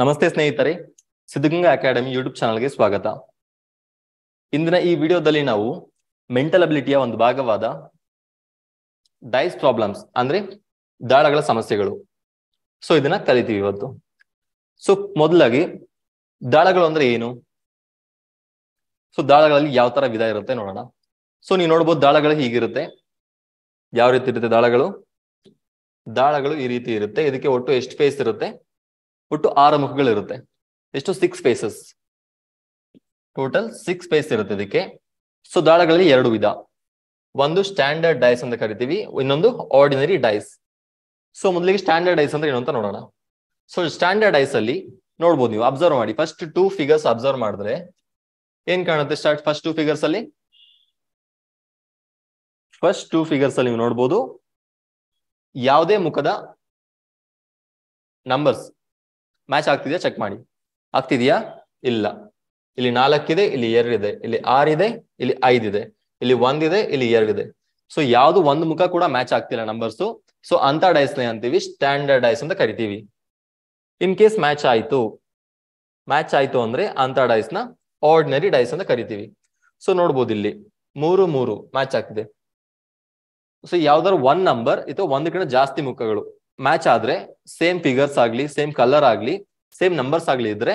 ನಮಸ್ತೆ ಸ್ನೇಹಿತರೆ Siddaganga academy YouTube ಚಾನಲ್ಗೆ ಸ್ವಾಗತ ಇಂದಿನ ಈ ವಿಡಿಯೋದಲ್ಲಿ ನಾವು ಮೆಂಟಲ್ ಅಬಿಲಿಟಿಯ ಒಂದು ಭಾಗವಾದ ಡೈಸ್ ಪ್ರಾಬ್ಲಮ್ಸ್ ಅಂದ್ರೆ ದಾಳಗಳ ಸಮಸ್ಯೆಗಳು ಸೊ ಇದನ್ನ ಕಲಿತೀವಿ ಇವತ್ತು ಸೊ ಮೊದಲಾಗಿ ದಾಳಗಳು ಅಂದ್ರೆ ಏನು ಸೊ ದಾಳಗಳಲ್ಲಿ ಯಾವ ತರ ವಿಧ ಇರುತ್ತೆ ನೋಡೋಣ ಸೊ ನೀವು ನೋಡ್ಬೋದು ದಾಳಗಳು ಹೀಗಿರುತ್ತೆ ಯಾವ ರೀತಿ ಇರುತ್ತೆ ದಾಳಗಳು ದಾಳಗಳು ಈ ರೀತಿ ಇರುತ್ತೆ ಇದಕ್ಕೆ ಒಟ್ಟು ಎಷ್ಟು ಫೇಸ್ ಇರುತ್ತೆ ಒಟ್ಟು ಆರು ಮುಖಗಳಿರುತ್ತೆ ಎಷ್ಟು six spaces total six space ಇರುತ್ತೆ ಇದಕ್ಕೆ ಸೊ ದಾಳಗಳಲ್ಲಿ ಎರಡು ವಿಧ ಒಂದು ಸ್ಟ್ಯಾಂಡರ್ಡ್ ಡೈಸ್ ಅಂತ ಕರಿತೀವಿ ಇನ್ನೊಂದು ಆರ್ಡಿನರಿ ಡೈಸ್ ಸೊ ಮೊದಲಿಗೆ ಸ್ಟ್ಯಾಂಡರ್ಡ್ ಡೈಸ್ ಅಂದ್ರೆ ಏನು ಅಂತ ನೋಡೋಣ ಸೊ ಸ್ಟ್ಯಾಂಡರ್ಡ್ ಡೈಸ್ ಅಲ್ಲಿ ನೋಡ್ಬೋದು ನೀವು ಅಬ್ಸರ್ವ್ ಮಾಡಿ ಫಸ್ಟ್ ಟೂ ಫಿಗರ್ಸ್ ಅಬ್ಸರ್ವ್ ಮಾಡಿದ್ರೆ ಏನ್ ಕಾಣುತ್ತೆ ಸ್ಟಾರ್ಟ್ ಫಸ್ಟ್ ಟೂ ಫಿಗರ್ಸ್ ಅಲ್ಲಿ ಫಸ್ಟ್ ಟೂ ಫಿಗರ್ಸ್ ಅಲ್ಲಿ ನೀವು ನೋಡ್ಬೋದು ಯಾವುದೇ ಮುಖದ ನಂಬರ್ಸ್ ಮ್ಯಾಚ್ ಆಗ್ತಿದೆಯಾ ಚೆಕ್ ಮಾಡಿ ಆಗ್ತಿದೆಯಾ ಇಲ್ಲ ಇಲ್ಲಿ ನಾಲ್ಕಿದೆ ಇಲ್ಲಿ ಎರಡಿದೆ ಇಲ್ಲಿ ಆರಿದೆ ಇಲ್ಲಿ ಐದಿದೆ ಇಲ್ಲಿ ಒಂದಿದೆ ಇಲ್ಲಿ ಇದೆ ಸೊ ಯಾವ್ದು ಒಂದ್ ಮುಖ ಕೂಡ ಮ್ಯಾಚ್ ಆಗ್ತಿಲ್ಲ ನಂಬರ್ಸ್ ಸೊ ಅಂತ ಡೈಸ್ನೇ ಅಂತೀವಿ ಸ್ಟ್ಯಾಂಡರ್ಡ್ ಡೈಸ್ ಅಂತ ಕರಿತೀವಿ ಇನ್ ಕೇಸ್ ಮ್ಯಾಚ್ ಆಯ್ತು ಮ್ಯಾಚ್ ಆಯ್ತು ಅಂದ್ರೆ ಅಂತ ಡೈಸ್ ನ ಆರ್ಡಿನರಿ ಡೈಸ್ ಅಂತ ಕರಿತೀವಿ ಸೊ ನೋಡ್ಬೋದು ಇಲ್ಲಿ ಮೂರು ಮೂರು ಮ್ಯಾಚ್ ಆಗ್ತಿದೆ ಸೊ ಯಾವ್ದಾದ್ರು ಒನ್ ನಂಬರ್ ಒಂದ್ ಒಂದಕ್ಕಿಂತ ಜಾಸ್ತಿ ಮುಖಗಳು ಮ್ಯಾಚ್ ಆದ್ರೆ ಸೇಮ್ ಫಿಗರ್ಸ್ ಆಗ್ಲಿ ಸೇಮ್ ಕಲರ್ ಆಗ್ಲಿ ಸೇಮ್ ನಂಬರ್ಸ್ ಆಗ್ಲಿ ಇದ್ರೆ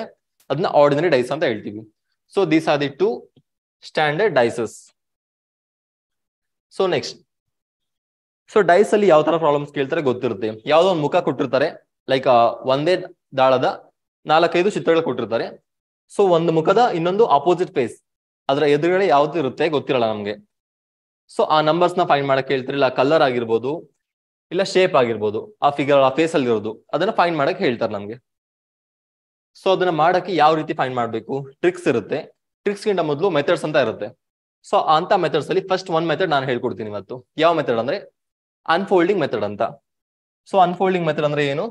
ಅದನ್ನ ಆರ್ಡಿನರಿ ಡೈಸ್ ಅಂತ ಹೇಳ್ತೀವಿ so these are the two standard dices so next so dice ಅಲ್ಲಿ ಯಾವ ತರ ಪ್ರಾಬ್ಲಮ್ಸ್ ಕೇಳ್ತಾರೆ ಗೊತ್ತಿರುತ್ತೆ ಯಾವ್ದೋ ಒಂದು ಮುಖ ಕೊಟ್ಟಿರ್ತಾರೆ ಲೈಕ್ ಒಂದೇ ದಾಳದ ನಾಲ್ಕೈದು ಚಿತ್ರಗಳು ಕೊಟ್ಟಿರ್ತಾರೆ ಸೊ ಒಂದು ಮುಖದ ಇನ್ನೊಂದು ಅಪೋಸಿಟ್ ಫೇಸ್ ಅದರ ಎದುರುಗಡೆ ಯಾವ್ದು ಇರುತ್ತೆ ಗೊತ್ತಿರಲ್ಲ ನಮ್ಗೆ ಸೊ ಆ ನಂಬರ್ಸ್ ನ ಫೈಂಡ್ ಮಾಡಕ್ ಹೇಳ್ತಿರಲಿಲ್ಲ ಆ ಕಲರ್ ಆಗಿರ್ಬೋದು ಇಲ್ಲ ಶೇಪ್ ಆಗಿರ್ಬೋದು ಆ ಫಿಗರ್ ಆ ಫೇಸ್ ಅಲ್ಲಿ ಇರೋದು ಅದನ್ನ ಫೈಂಡ್ ಮಾಡಕ್ಕೆ ಹೇಳ್ತಾರೆ ನಮಗೆ ಸೊ ಅದನ್ನ ಮಾಡಕ್ಕೆ ಯಾವ ರೀತಿ ಫೈಂಡ್ ಮಾಡಬೇಕು ಟ್ರಿಕ್ಸ್ ಇರುತ್ತೆ ಟ್ರಿಕ್ಸ್ ಗಿಂತ ಮೊದಲು ಮೆಥಡ್ಸ್ ಅಂತ ಇರುತ್ತೆ ಸೊ ಅಂತ ಮೆಥಡ್ಸ್ ಅಲ್ಲಿ ಫಸ್ಟ್ ಒನ್ ಮೆಥಡ್ ನಾನು ಹೇಳ್ಕೊಡ್ತೀನಿ ಇವತ್ತು ಯಾವ ಮೆಥಡ್ ಅಂದ್ರೆ ಅನ್ಫೋಲ್ಡಿಂಗ್ ಮೆಥಡ್ ಅಂತ ಸೊ ಅನ್ಫೋಲ್ಡಿಂಗ್ ಮೆಥಡ್ ಅಂದ್ರೆ ಏನು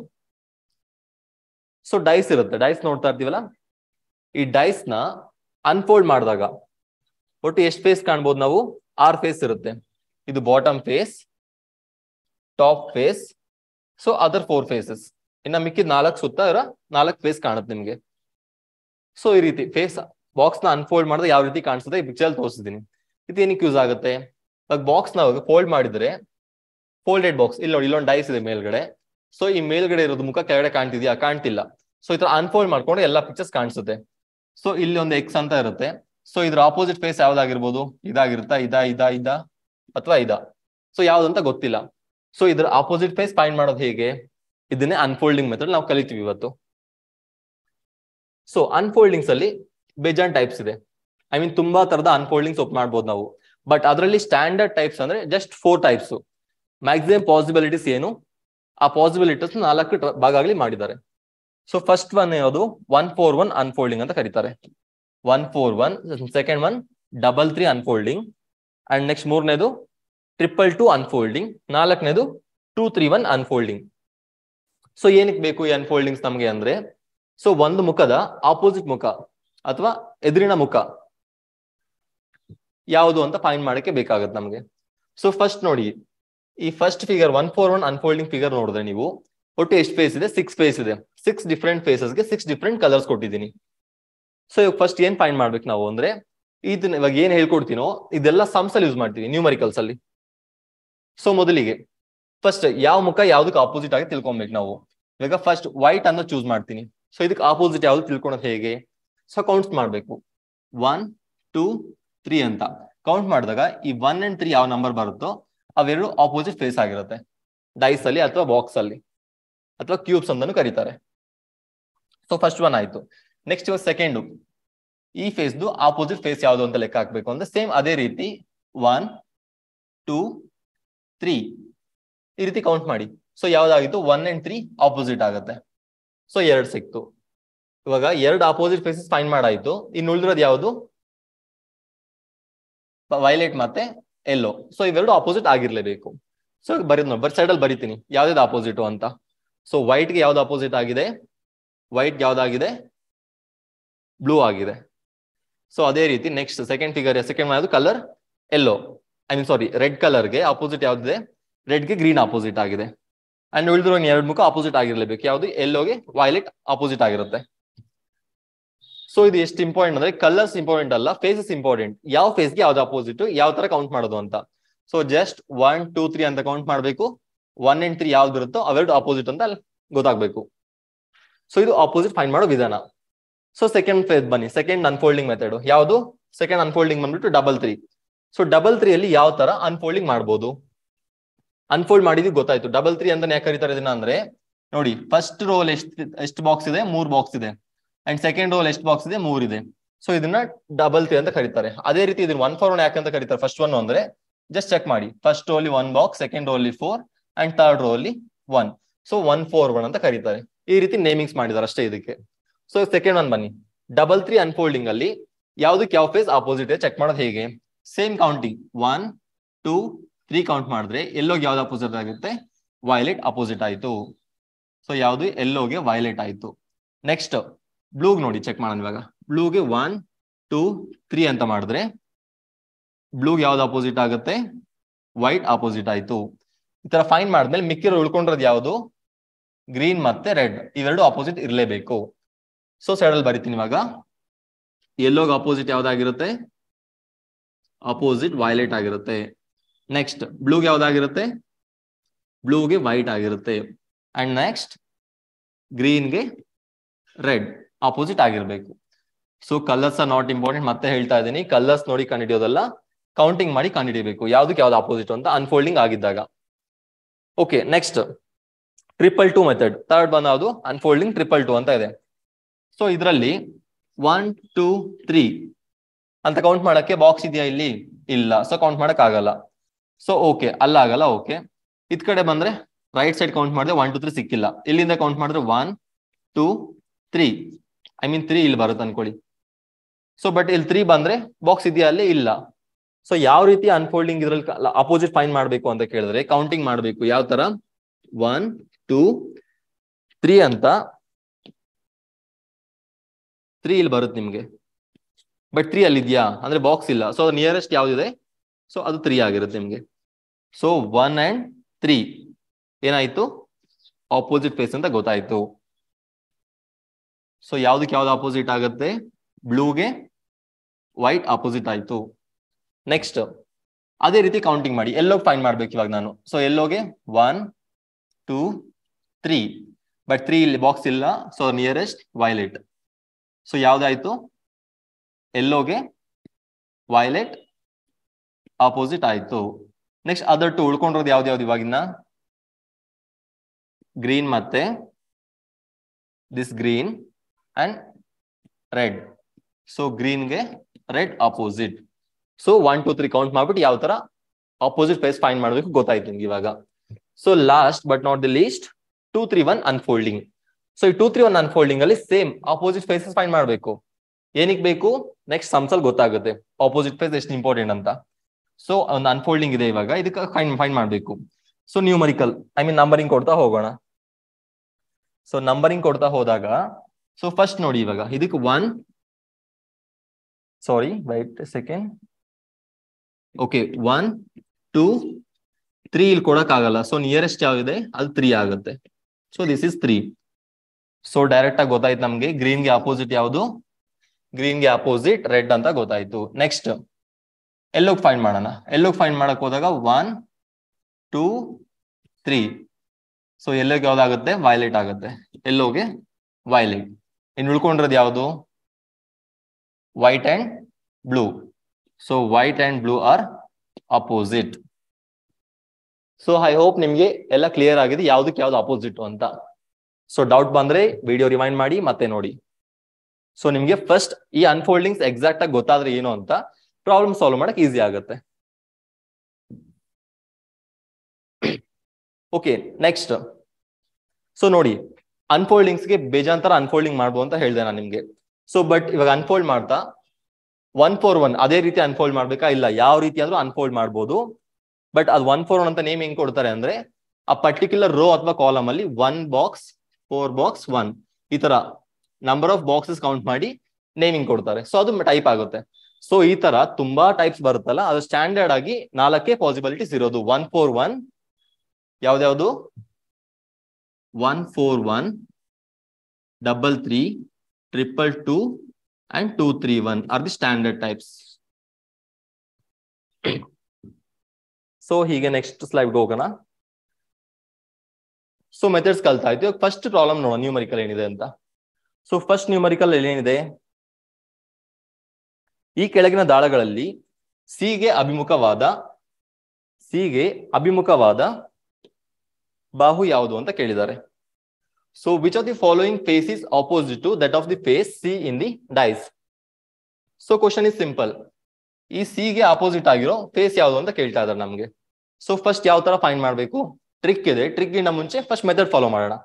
ಸೊ ಡೈಸ್ ಇರುತ್ತೆ ಡೈಸ್ ನೋಡ್ತಾ ಇರ್ತೀವಲ್ಲ ಈ ಡೈಸ್ ನ ಅನ್ಫೋಲ್ಡ್ ಮಾಡಿದಾಗ ಒಟ್ಟು ಎಷ್ಟು ಫೇಸ್ ಕಾಣ್ಬೋದು ನಾವು ಆರ್ ಫೇಸ್ ಇರುತ್ತೆ ಇದು bottom face top face so other four faces ಇನ್ನ ಮಿಕ್ಕಿದ ನಾಲ್ಕು ಸುತ್ತ ಇರೋ ನಾಲ್ಕು ಫೇಸ್ ಕಾಣುತ್ತೆ ನಿಮ್ಗೆ ಸೊ ಈ ರೀತಿ ಫೇಸ್ ಬಾಕ್ಸ್ ನ ಅನ್ಫೋಲ್ಡ್ ಮಾಡಿದ್ರೆ ಯಾವ ರೀತಿ ಕಾಣಿಸುತ್ತೆ ಈ ಪಿಕ್ಚರ್ ತೋರಿಸಿದೀನಿ ಇದು ಏನಕ್ಕೆ ಯೂಸ್ ಆಗುತ್ತೆ ಬಾಕ್ಸ್ ನ ಫೋಲ್ಡ್ ಮಾಡಿದ್ರೆ ಫೋಲ್ಡೆಡ್ ಬಾಕ್ಸ್ ಇಲ್ಲ ನೋಡಿ ಇಲ್ಲೊಂದು ಡೈಸ್ ಇದೆ ಮೇಲ್ಗಡೆ ಸೊ ಈ ಮೇಲ್ಗಡೆ ಇರೋದು ಮುಖ ಕೆಳಗಡೆ ಕಾಣ್ತಿದ್ಯಾ ಕಾಣ್ತಿಲ್ಲ ಸೊ ಈ ತರ ಅನ್ಫೋಲ್ಡ್ ಮಾಡ್ಕೊಂಡು ಎಲ್ಲಾ ಪಿಕ್ಚರ್ಸ್ ಕಾಣಿಸುತ್ತೆ ಸೊ ಇಲ್ಲಿ ಒಂದು ಎಕ್ಸ್ ಅಂತ ಇರುತ್ತೆ ಸೊ ಇದ್ರ ಆಪೋಸಿಟ್ ಫೇಸ್ ಯಾವ್ದಾಗಿರ್ಬೋದು ಇದಾಗಿರುತ್ತಾ ಇದ ಇದ ಇದ ಅಥವಾ ಇದ ಸೊ ಯಾವ್ದಂತ ಗೊತ್ತಿಲ್ಲ ಸೊ ಇದ್ರ ಆಪೋಸಿಟ್ ಫೇಸ್ ಫೈಂಡ್ ಮಾಡೋದು ಹೇಗೆ ಇದನ್ನೇ ಅನ್ಫೋಲ್ಡಿಂಗ್ ಮೆಥಡ್ ನಾವು ಕಲಿತೀವಿ ಇವತ್ತು ಸೊ ಅನ್ಫೋಲ್ಡಿಂಗ್ಸ್ ಅಲ್ಲಿ ಬೇಜಾನ್ ಟೈಪ್ಸ್ ಇದೆ ಐ ಮೀನ್ ತುಂಬಾ ತರದ ಅನ್ಫೋಲ್ಡಿಂಗ್ಸ್ ಓಪನ್ ಮಾಡ್ಬೋದು ನಾವು ಬಟ್ ಅದರಲ್ಲಿ ಸ್ಟ್ಯಾಂಡರ್ಡ್ ಟೈಪ್ಸ್ ಅಂದ್ರೆ just four types maximum possibilities ಏನು ಆ ಪಾಸಿಬಿಲಿಟೀಸ್ ನಾಲ್ಕು ಭಾಗ ಆಗಲಿ ಮಾಡಿದ್ದಾರೆ ಸೊ ಫಸ್ಟ್ ಒನ್ ಯಾವುದು ಒನ್ ಫೋರ್ ಒನ್ ಅನ್ಫೋಲ್ಡಿಂಗ್ ಅಂತ ಕರೀತಾರೆ one four one second one double three unfolding and next ಮೂರನೇದು ಟ್ರಿಪಲ್ ಟು ಅನ್ಫೋಲ್ಡಿಂಗ್ ನಾಲ್ಕನೇದು two three one unfolding so ಏನಕ್ಕೆ ಬೇಕು ಈ ಅನ್ಫೋಲ್ಡಿಂಗ್ಸ್ ನಮಗೆ ಅಂದ್ರೆ ಸೊ ಒಂದು ಮುಖದ ಆಪೋಸಿಟ್ ಮುಖ ಅಥವಾ ಎದುರಿನ ಮುಖ ಯಾವುದು ಅಂತ ಫೈಂಡ್ ಮಾಡಕ್ಕೆ ಬೇಕಾಗುತ್ತೆ ನಮಗೆ ಸೊ ಫಸ್ಟ್ ನೋಡಿ ಈ first figure one four one unfolding figure ನೋಡಿದ್ರೆ ನೀವು ಒಟ್ಟು ಎಷ್ಟು ಫೇಸ್ ಇದೆ ಸಿಕ್ಸ್ ಫೇಸ್ ಇದೆ ಸಿಕ್ಸ್ ಡಿಫ್ರೆಂಟ್ ಫೇಸಸ್ಗೆ ಸಿಕ್ಸ್ ಡಿಫ್ರೆಂಟ್ ಕಲರ್ಸ್ ಕೊಟ್ಟಿದ್ದೀನಿ ಸೊ ಇವಾಗ ಫಸ್ಟ್ ಏನ್ ಫೈಂಡ್ ಮಾಡ್ಬೇಕು ನಾವು ಅಂದ್ರೆ ಇದನ್ನ ಇವಾಗ ಏನ್ ಹೇಳ್ಕೊಡ್ತೀನೋ ಇದೆಲ್ಲ ಸಮ್ಸಲ್ಲಿ ಯೂಸ್ ಮಾಡ್ತೀವಿ ನ್ಯೂಮರಿಕಲ್ಸ್ ಅಲ್ಲಿ ಸೊ ಮೊದಲಿಗೆ ಫಸ್ಟ್ ಯಾವ ಮುಖ ಯಾವ್ದಕ್ಕೆ ಆಪೋಸಿಟ್ ಆಗಿ ತಿಳ್ಕೊಬೇಕು ನಾವು ಇವಾಗ ಫಸ್ಟ್ ವೈಟ್ ಅನ್ನ ಚೂಸ್ ಮಾಡ್ತೀನಿ ಸೊ ಇದಕ್ಕೆ ಆಪೋಸಿಟ್ ಯಾವ್ದು ತಿಳ್ಕೊಳೋದು ಹೇಗೆ ಸೊ ಕೌಂಟ್ಸ್ ಮಾಡ್ಬೇಕು ಒನ್ ಟೂ ತ್ರೀ ಅಂತ ಕೌಂಟ್ ಮಾಡಿದಾಗ ಈ ಒನ್ ಅಂಡ್ ತ್ರೀ ಯಾವ ನಂಬರ್ ಬರುತ್ತೋ ಅವೆರಡು ಆಪೋಸಿಟ್ ಫೇಸ್ ಆಗಿರುತ್ತೆ ಡೈಸ್ ಅಲ್ಲಿ ಅಥವಾ ಬಾಕ್ಸ್ ಅಲ್ಲಿ ಅಥವಾ ಕ್ಯೂಬ್ಸ್ ಅಂತಾನು ಕರೀತಾರೆ ಸೊ ಫಸ್ಟ್ ಒನ್ ಆಯ್ತು ನೆಕ್ಸ್ಟ್ ಇವಾಗ ಸೆಕೆಂಡು ಈ ಫೇಸ್ದು ಆಪೋಸಿಟ್ ಫೇಸ್ ಯಾವುದು ಅಂತ ಲೆಕ್ಕ ಹಾಕ್ಬೇಕು ಅಂದ್ರೆ ಸೇಮ್ ಅದೇ ರೀತಿ ಒನ್ ಟೂ ತ್ರೀ ಈ ರೀತಿ ಕೌಂಟ್ ಮಾಡಿ ಸೊ ಯಾವ್ದಾಗಿತ್ತು ಒನ್ ಅಂಡ್ ತ್ರೀ ಆಪೋಸಿಟ್ ಆಗುತ್ತೆ ಸೊ ಎರಡು ಸಿಕ್ತು ಇವಾಗ ಎರಡು ಆಪೋಸಿಟ್ ಫೇಸಸ್ ಫೈನ್ ಮಾಡಾಯಿತು ಇನ್ನು ಉಳಿದಿರೋದು ಯಾವುದು ವೈಲೆಟ್ ಮತ್ತೆ ಎಲ್ಲೋ ಸೊ ಇವೆರಡು ಆಪೋಸಿಟ್ ಆಗಿರ್ಲೇಬೇಕು ಸೊ ಬರೀದ್ ನೋಡಿ ಬರ್ ಸೈಡಲ್ಲಿ ಬರೀತೀನಿ ಯಾವ್ದು ಆಪೋಸಿಟು ಅಂತ ಸೊ ವೈಟ್ಗೆ ಯಾವ್ದು ಆಪೋಸಿಟ್ ಆಗಿದೆ ವೈಟ್ ಯಾವ್ದಾಗಿದೆ ಬ್ಲೂ ಆಗಿದೆ ಸೊ ಅದೇ ರೀತಿ ನೆಕ್ಸ್ಟ್ ಸೆಕೆಂಡ್ ಫಿಗರ್ ಸೆಕೆಂಡ್ ಮಾಡೋದು colour yellow I mean sorry red ಕಲರ್ಗೆ ಅಪೋಸಿಟ್ ಯಾವ್ದಿದೆ ಗೆ ಗ್ರೀನ್ ಅಪೋಸಿಟ್ ಆಗಿದೆ ಅಂಡ್ ಉಳಿದಿರೋ ಎರಡು ಮುಖ ಅಪೋಸಿಟ್ ಆಗಿರ್ಲೇಬೇಕು ಯಾವ್ದು ಎಲ್ಲೋಗೆ ವೈಲೆಟ್ ಅಪೋಸಿಟ್ ಆಗಿರುತ್ತೆ ಸೊ ಇದು ಎಷ್ಟು ಇಂಪಾರ್ಟೆಂಟ್ ಅಂದ್ರೆ ಕಲರ್ಸ್ ಇಂಪಾರ್ಟೆಂಟ್ ಅಲ್ಲ ಫೇಸಸ್ ಇಂಪಾರ್ಟೆಂಟ್ ಯಾವ ಫೇಸ್ಗೆ ಯಾವ್ದು ಅಪೋಸಿಟ್ ಯಾವ ತರ ಕೌಂಟ್ ಮಾಡೋದು ಅಂತ so just one two three ಅಂತ ಕೌಂಟ್ ಮಾಡಬೇಕು ಒನ್ ಅಂಡ್ ತ್ರೀ ಯಾವ್ದು ಇರುತ್ತೋ ಅವೆರಡು ಅಪೋಸಿಟ್ ಅಂತ ಅಲ್ಲಿ ಗೊತ್ತಾಗ್ಬೇಕು ಸೊ ಇದು ಅಪೋಸಿಟ್ ಫೈನ್ ಮಾಡೋ ವಿಧಾನ ಸೊ ಸೆಕೆಂಡ್ ಫೇಸ್ ಬನ್ನಿ ಸೆಕೆಂಡ್ ಅನ್ಫೋಲ್ಡಿಂಗ್ ಮೆಥಡ್ ಯಾವುದು ಸೆಕೆಂಡ್ ಅನ್ಫೋಲ್ಡಿಂಗ್ ಬಂದ್ಬಿಟ್ಟು double three so double three ಅಲ್ಲಿ ಯಾವ ತರ ಅನ್ಫೋಲ್ಡಿಂಗ್ ಮಾಡ್ಬೋದು ಅನ್ಫೋಲ್ಡ್ ಮಾಡಿದ್ವಿ ಗೊತ್ತಾಯ್ತು ಡಬಲ್ ತ್ರೀ ಅಂತ ಯಾಕೆ ಕರೀತಾರೆ ಇದನ್ನ ಅಂದ್ರೆ ನೋಡಿ ಫಸ್ಟ್ ರೋಲ್ ಎಷ್ಟು ಎಷ್ಟು ಬಾಕ್ಸ್ ಇದೆ ಮೂರ್ ಬಾಕ್ಸ್ ಇದೆ ಅಂಡ್ ಸೆಕೆಂಡ್ ರೋಲ್ ಎಷ್ಟು ಬಾಕ್ಸ್ ಇದೆ ಮೂರ್ ಇದೆ ಸೊ ಇದನ್ನ ಡಬಲ್ ತ್ರೀ ಅಂತ ಕರೀತಾರೆ ಅದೇ ರೀತಿ ಇದನ್ನ ಒನ್ ಫೋರ್ ಒನ್ ಅಂತ ಕರೀತಾರೆ ಫಸ್ಟ್ ಒನ್ ಅಂದ್ರೆ ಜಸ್ಟ್ ಚೆಕ್ ಮಾಡಿ ಫಸ್ಟ್ ರೋಲಿ ಒನ್ ಬಾಕ್ಸ್ ಸೆಕೆಂಡ್ ರೋಲಿ ಫೋರ್ ಅಂಡ್ ಥರ್ಡ್ ಅಲ್ಲಿ one so one four one ಅಂತ ಕರೀತಾರೆ ಈ ರೀತಿ ನೇಮಿಂಗ್ಸ್ ಮಾಡಿದಾರೆ ಅಷ್ಟೇ ಇದಕ್ಕೆ ಸೊ ಸೆಕೆಂಡ್ ಒನ್ ಬನ್ನಿ ಡಬಲ್ ತ್ರೀ ಅನ್ಫೋಲ್ಡಿಂಗ್ ಅಲ್ಲಿ ಯಾವ್ದಕ್ಕೆ ಯಾವ ಫೇಸ್ ಆಪೋಸಿಟ್ ಇದೆ ಚೆಕ್ ಮಾಡೋದು ಹೇಗೆ same counting one two three count ಮಾಡಿದ್ರೆ ಎಲ್ಲೋಗ್ ಯಾವ್ದು ಅಪೋಸಿಟ್ ಆಗುತ್ತೆ ವೈಲೆಟ್ ಅಪೋಸಿಟ್ ಆಯ್ತು ಸೊ ಯಾವುದು ಎಲ್ಲೋಗೆ ವೈಲೆಟ್ ಆಯ್ತು ನೆಕ್ಸ್ಟ್ ಬ್ಲೂಗ್ ನೋಡಿ ಚೆಕ್ ಮಾಡೋಣ ಇವಾಗ ಬ್ಲೂಗೆ ಒನ್ ಟೂ ತ್ರೀ ಅಂತ ಮಾಡಿದ್ರೆ ಬ್ಲೂಗೆ ಯಾವ್ದು ಅಪೋಸಿಟ್ ಆಗುತ್ತೆ ವೈಟ್ ಅಪೋಸಿಟ್ ಆಯ್ತು ಈ ತರ ಫೈನ್ ಮಾಡಿದ್ಮೇಲೆ ಮಿಕ್ಕಿರೋ ಉಳ್ಕೊಂಡಿರೋದು ಯಾವುದು ಗ್ರೀನ್ ಮತ್ತೆ ರೆಡ್ ಇವೆರಡು ಅಪೋಸಿಟ್ ಇರಲೇಬೇಕು ಸೊ ಸೈಡಲ್ಲಿ ಬರಿತೀನಿ ಇವಾಗ ಎಲ್ಲೋಗ ಅಪೋಸಿಟ್ ಯಾವ್ದಾಗಿರುತ್ತೆ ಅಪೋಸಿಟ್ ವೈಲೆಟ್ ಆಗಿರುತ್ತೆ ನೆಕ್ಸ್ಟ್ ಬ್ಲೂಗೆ ಯಾವ್ದಾಗಿರುತ್ತೆ ಬ್ಲೂಗೆ ವೈಟ್ ಆಗಿರುತ್ತೆ ಅಂಡ್ ನೆಕ್ಸ್ಟ್ ಗ್ರೀನ್ಗೆ ರೆಡ್ ಅಪೋಸಿಟ್ ಆಗಿರ್ಬೇಕು so colours are not important ಮತ್ತೆ ಹೇಳ್ತಾ ಇದ್ದೀನಿ ಕಲರ್ಸ್ ನೋಡಿ ಕಂಡಿಡಿಯೋದಲ್ಲ ಕೌಂಟಿಂಗ್ ಮಾಡಿ ಕಂಡಿಡಿಬೇಕು ಯಾವ್ದಕ್ಕೆ ಯಾವ್ದು ಅಪೋಸಿಟ್ ಅಂತ ಅನ್ಫೋಲ್ಡಿಂಗ್ ಆಗಿದ್ದಾಗ okay next triple two method third ಬಂದ ಅದು ಅನ್ಫೋಲ್ಡಿಂಗ್ ಟ್ರಿಪಲ್ ಟು ಅಂತ ಇದೆ ಸೊ ಇದರಲ್ಲಿ ಒನ್ ಟೂ ತ್ರೀ ಅಂತ ಕೌಂಟ್ ಮಾಡಕ್ಕೆ ಬಾಕ್ಸ್ ಇದೆಯಾ ಇಲ್ಲಿ ಇಲ್ಲ ಸೊ ಕೌಂಟ್ ಮಾಡಕ್ ಆಗಲ್ಲ ಸೊ ಓಕೆ ಅಲ್ಲ ಆಗಲ್ಲ ಓಕೆ ಇದ್ ಕಡೆ ಬಂದ್ರೆ ರೈಟ್ ಸೈಡ್ ಕೌಂಟ್ ಮಾಡಿದ್ರೆ ಒನ್ ಟು ತ್ರೀ ಸಿಕ್ಕಿಲ್ಲ ಇಲ್ಲಿಂದ ಕೌಂಟ್ ಮಾಡಿದ್ರೆ one two three I mean three ಇಲ್ಲಿ ಬರುತ್ತೆ ಅನ್ಕೊಳ್ಳಿ ಸೊ ಬಟ್ ಇಲ್ಲಿ ತ್ರೀ ಬಂದ್ರೆ ಬಾಕ್ಸ್ ಇದೆಯಾ ಅಲ್ಲಿ ಇಲ್ಲ ಸೊ ಯಾವ ರೀತಿ ಅನ್ಫೋಲ್ಡಿಂಗ್ ಇದ್ರಲ್ಲಿ ಅಪೋಸಿಟ್ ಫೈನ್ ಮಾಡಬೇಕು ಅಂತ ಕೇಳಿದ್ರೆ ಕೌಂಟಿಂಗ್ ಮಾಡಬೇಕು ಯಾವ ತರ ಒನ್ ಟೂ ತ್ರೀ ಅಂತ ತ್ರೀ ಇಲ್ಲಿ ಬರುತ್ತೆ ನಿಮ್ಗೆ ಬಟ್ ತ್ರೀ ಅಲ್ಲಿದೆಯಾ ಅಂದ್ರೆ ಬಾಕ್ಸ್ ಇಲ್ಲ ಸೊ ನಿಯರೆಸ್ಟ್ ಯಾವ್ದಿದೆ ಸೊ ಅದು ತ್ರೀ ಆಗಿರುತ್ತೆ ನಿಮಗೆ ಸೊ ಒನ್ ಅಂಡ್ ತ್ರೀ ಏನಾಯ್ತು ಆಪೋಸಿಟ್ ಫೇಸ್ ಅಂತ ಗೊತ್ತಾಯ್ತು ಸೊ ಯಾವ್ದಕ್ಕೆ ಯಾವ್ದು ಆಪೋಸಿಟ್ ಆಗುತ್ತೆ ಬ್ಲೂಗೆ ವೈಟ್ ಆಪೋಸಿಟ್ ಆಯ್ತು ನೆಕ್ಸ್ಟ್ ಅದೇ ರೀತಿ ಕೌಂಟಿಂಗ್ ಮಾಡಿ ಎಲ್ಲೋಗ್ ಫೈನ್ ಮಾಡ್ಬೇಕು ಇವಾಗ ನಾನು ಸೊ ಎಲ್ಲೋಗೆ one two three but three ಇಲ್ಲಿ ಬಾಕ್ಸ್ ಇಲ್ಲ ಸೊ ನಿಯರೆಸ್ಟ್ ವೈಲೆಟ್ ಸೊ ಯಾವ್ದಾಯ್ತು ಎಲ್ಲೋಗೆ ವೈಲೆಟ್ ಆಪೋಸಿಟ್ ಆಯ್ತು ನೆಕ್ಸ್ಟ್ ಅದರ್ ಟು ಉಳ್ಕೊಂಡರೋದು ಯಾವ ಯಾವ ಇವಾಗಿದ್ದಾ ಗ್ರೀನ್ ಮತ್ತೆ this green and red so green ಗೆ red ಆಪೋಸಿಟ್ so 1 2 3 ಕೌಂಟ್ ಮಾಡ್ಬಿಟ್ಟು ಯಾವ ತರ ಆಪೋಸಿಟ್ ಫೇಸ್ ಫೈಂಡ್ ಮಾಡಬೇಕು ಗೊತ್ತಾಯ್ತು ನಿಮಗೆ ಇವಾಗ so last but not the least 2 3 1 unfolding so ಈ 2 3 1 unfolding ಅಲ್ಲಿ ಸೇಮ್ ಆಪೋಸಿಟ್ ಫೇಸಸ್ ಫೈಂಡ್ ಮಾಡಬೇಕು ಏನಿಕ್ ಬೇಕು ನೆಕ್ಸ್ಟ್ ಸಮ್ಸಲ್ ಗೊತ್ತಾಗುತ್ತೆ ಆಪೋಸಿಟ್ ಫೇಸ್ ಎಷ್ಟು ಇಂಪಾರ್ಟೆಂಟ್ ಅಂತ ಸೊ ಒಂದು ಅನ್ಫೋಲ್ಡಿಂಗ್ ಇದೆ ಇವಾಗ ಇದಕ್ಕೆ ಫೈನ್ ಫೈನ್ ಮಾಡಬೇಕು so numerical I mean numbering ಕೊಡ್ತಾ ಹೋಗೋಣ ಸೊ ನಂಬರಿಂಗ್ ಕೊಡ್ತಾ ಹೋದಾಗ ಸೊ ಫಸ್ಟ್ ನೋಡಿ ಇವಾಗ ಇದಕ್ಕೆ one sorry white second okay one two three ಇಲ್ಲಿ ಆಗಲ್ಲ ಸೊ ನಿಯರೆಸ್ಟ್ ಯಾವಿದೆ ಅಲ್ಲಿ ತ್ರೀ ಆಗುತ್ತೆ so this is three so direct ಆಗಿ ಗೊತ್ತಾಯ್ತು ನಮ್ಗೆ ಗ್ರೀನ್ಗೆ ಆಪೋಸಿಟ್ ಯಾವುದು ಗ್ರೀನ್ ಗೆ ಅಪೋಸಿಟ್ ರೆಡ್ ಅಂತ ಗೊತ್ತಾಯ್ತು ನೆಕ್ಸ್ಟ್ ಎಲ್ಲೋಗ್ ಫೈಂಡ್ ಮಾಡೋಣ ಎಲ್ಲೋಗ್ ಫೈಂಡ್ ಮಾಡಕ್ ಹೋದಾಗ ಒನ್ ಟೂ ತ್ರೀ ಸೊ ಎಲ್ಲೋಗೆ ಯಾವ್ದಾಗುತ್ತೆ ವೈಲೆಟ್ ಆಗುತ್ತೆ ಎಲ್ಲೋಗೆ ವೈಲೆಟ್ ಇನ್ನು ಉಳ್ಕೊಂಡ್ರದ್ ಯಾವುದು white and blue so white and blue are opposite so I hope ನಿಮ್ಗೆ ಎಲ್ಲ ಕ್ಲಿಯರ್ ಆಗಿದೆ ಯಾವ್ದಕ್ಕೆ ಯಾವ್ದು ಅಪೋಸಿಟ್ ಅಂತ ಸೊ ಡೌಟ್ ಬಂದ್ರೆ ವಿಡಿಯೋ ರಿಮೈಂಡ್ ಮಾಡಿ ಮತ್ತೆ ನೋಡಿ ಸೊ ನಿಮ್ಗೆ ಫಸ್ಟ್ ಈ ಅನ್ಫೋಲ್ಡಿಂಗ್ಸ್ ಎಕ್ಸಾಕ್ಟ್ ಆಗಿ ಗೊತ್ತಾದ್ರೆ ಏನು ಅಂತ ಪ್ರಾಬ್ಲಮ್ ಸಾಲ್ವ್ ಮಾಡಕ್ ಈಸಿ ಆಗುತ್ತೆ ಓಕೆ ನೆಕ್ಸ್ಟ್ ಸೊ ನೋಡಿ ಅನ್ಫೋಲ್ಡಿಂಗ್ಸ್ಗೆ ಬೇಜಾಂತರ ಅನ್ಫೋಲ್ಡಿಂಗ್ ಮಾಡ್ಬೋದು ಅಂತ ಹೇಳಿದೆ ನಾನು ನಿಮ್ಗೆ ಸೊ ಬಟ್ ಇವಾಗ ಅನ್ಫೋಲ್ಡ್ ಮಾಡ್ತಾ ಒನ್ ಫೋರ್ ಒನ್ ಅದೇ ರೀತಿ ಅನ್ಫೋಲ್ಡ್ ಮಾಡ್ಬೇಕಾ ಇಲ್ಲ ಯಾವ ರೀತಿ ಆದ್ರೂ ಅನ್ಫೋಲ್ಡ್ ಮಾಡ್ಬೋದು ಬಟ್ ಅದು ಒನ್ ಫೋರ್ ಒನ್ ಅಂತ ನೇಮ್ ಹೆಂಗ್ ಕೊಡ್ತಾರೆ ಅಂದ್ರೆ ಆ ಪರ್ಟಿಕ್ಯುಲರ್ ರೋ ಅಥವಾ ಕಾಲಮ್ ಅಲ್ಲಿ one box four box one ಈ ತರ ನಂಬರ್ ಆಫ್ ಬಾಕ್ಸಸ್ ಕೌಂಟ್ ಮಾಡಿ ನೇಮಿಂಗ್ ಕೊಡ್ತಾರೆ ಸೊ ಅದು ಟೈಪ್ ಆಗುತ್ತೆ ಸೊ ಈ ತರ ತುಂಬಾ ಟೈಪ್ಸ್ ಬರುತ್ತಲ್ಲ ಅದು ಸ್ಟ್ಯಾಂಡರ್ಡ್ ಆಗಿ ನಾಲ್ಕೇ ಪಾಸಿಬಿಲಿಟೀಸ್ ಇರೋದು ಒನ್ ಫೋರ್ ಒನ್ ಯಾವ್ದ್ಯಾವ್ದು one four one double three triple two and two three one are the standard types so ಹೀಗೆ ನೆಕ್ಸ್ಟ್ ಸ್ಲೈಡ್ ಹೋಗೋಣ ಸೊ ಮೆಥಡ್ಸ್ ಕಲ್ತಾಯ್ತು ಫಸ್ಟ್ ಪ್ರಾಬ್ಲಮ್ ನೋಡೋಣ ನ್ಯೂಮರಿಕಲ್ ಏನಿದೆ ಅಂತ ಸೊ ಫಸ್ಟ್ ನ್ಯೂಮರಿಕಲ್ ಏನಿದೆ ಈ ಕೆಳಗಿನ ದಾಳಗಳಲ್ಲಿ ಸಿಗೆ ಅಭಿಮುಖವಾದ ಸಿಗೆ ಅಭಿಮುಖವಾದ ಬಾಹು ಯಾವುದು ಅಂತ ಕೇಳಿದ್ದಾರೆ so which of the following face is opposite to that of the face C in the dice so question is simple ಈ ಸಿಗೆ ಆಪೋಸಿಟ್ ಆಗಿರೋ ಫೇಸ್ ಯಾವುದು ಅಂತ ಕೇಳ್ತಾ ಇದ್ದಾರೆ ನಮಗೆ ಸೊ ಫಸ್ಟ್ ಯಾವ ತರ ಫೈನ್ ಮಾಡಬೇಕು ಟ್ರಿಕ್ ಇದೆ ಟ್ರಿಕ್ ಗಿಂತ ಮುಂಚೆ ಫಸ್ಟ್ ಮೆಥಡ್ ಫಾಲೋ ಮಾಡೋಣ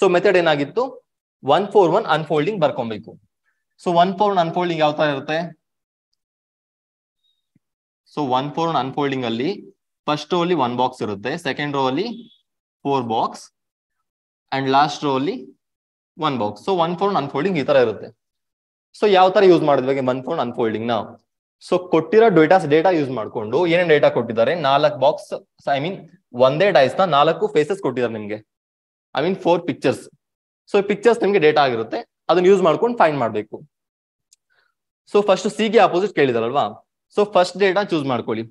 ಸೊ ಮೆಥಡ್ ಏನಾಗಿತ್ತು ಒನ್ ಫೋರ್ ಒನ್ ಅನ್ಫೋಲ್ಡಿಂಗ್ ಬರ್ಕೊಬೇಕು so one four one unfolding ಯಾವ ತರ ಇರುತ್ತೆ so one four one unfolding ಅಲ್ಲಿ ಫಸ್ಟ್ ರೋ ಅಲ್ಲಿ ಒನ್ ಬಾಕ್ಸ್ ಇರುತ್ತೆ ಸೆಕೆಂಡ್ ರೋ ಅಲ್ಲಿ four box and last row ಅಲ್ಲಿ one box so one four one unfolding ಈ ತರ ಇರುತ್ತೆ ಸೊ ಯಾವ ತರ ಯೂಸ್ ಮಾಡಿದ್ವಿ ಒನ್ ಫೋರ್ ಅನ್ಫೋಲ್ಡಿಂಗ್ ನಾವು ಸೊ ಕೊಟ್ಟಿರೋ ಡೇಟಾಸ್ ಡೇಟಾ ಯೂಸ್ ಮಾಡಿಕೊಂಡು ಏನೇನು ಡೇಟಾ ಕೊಟ್ಟಿದ್ದಾರೆ ನಾಲ್ಕು ಬಾಕ್ಸ್ ಐ ಮೀನ್ ಒಂದೇ ಡೈಸ್ ನ ನಾಲ್ಕು ಫೇಸಸ್ ಕೊಟ್ಟಿದ್ದಾರೆ ನಿಮಗೆ I mean four pictures so pictures ನಿಮ್ಗೆ ಡೇಟಾ ಆಗಿರುತ್ತೆ ಅದನ್ನ ಯೂಸ್ ಮಾಡ್ಕೊಂಡು ಫೈನ್ ಮಾಡಬೇಕು ಸೊ ಫಸ್ಟ್ ಸಿ ಗೆ ಅಪೋಸಿಟ್ ಕೇಳಿದಾರಲ್ವಾ ಸೊ ಫಸ್ಟ್ ಡೇಟಾ ಚೂಸ್ ಮಾಡ್ಕೊಳ್ಳಿ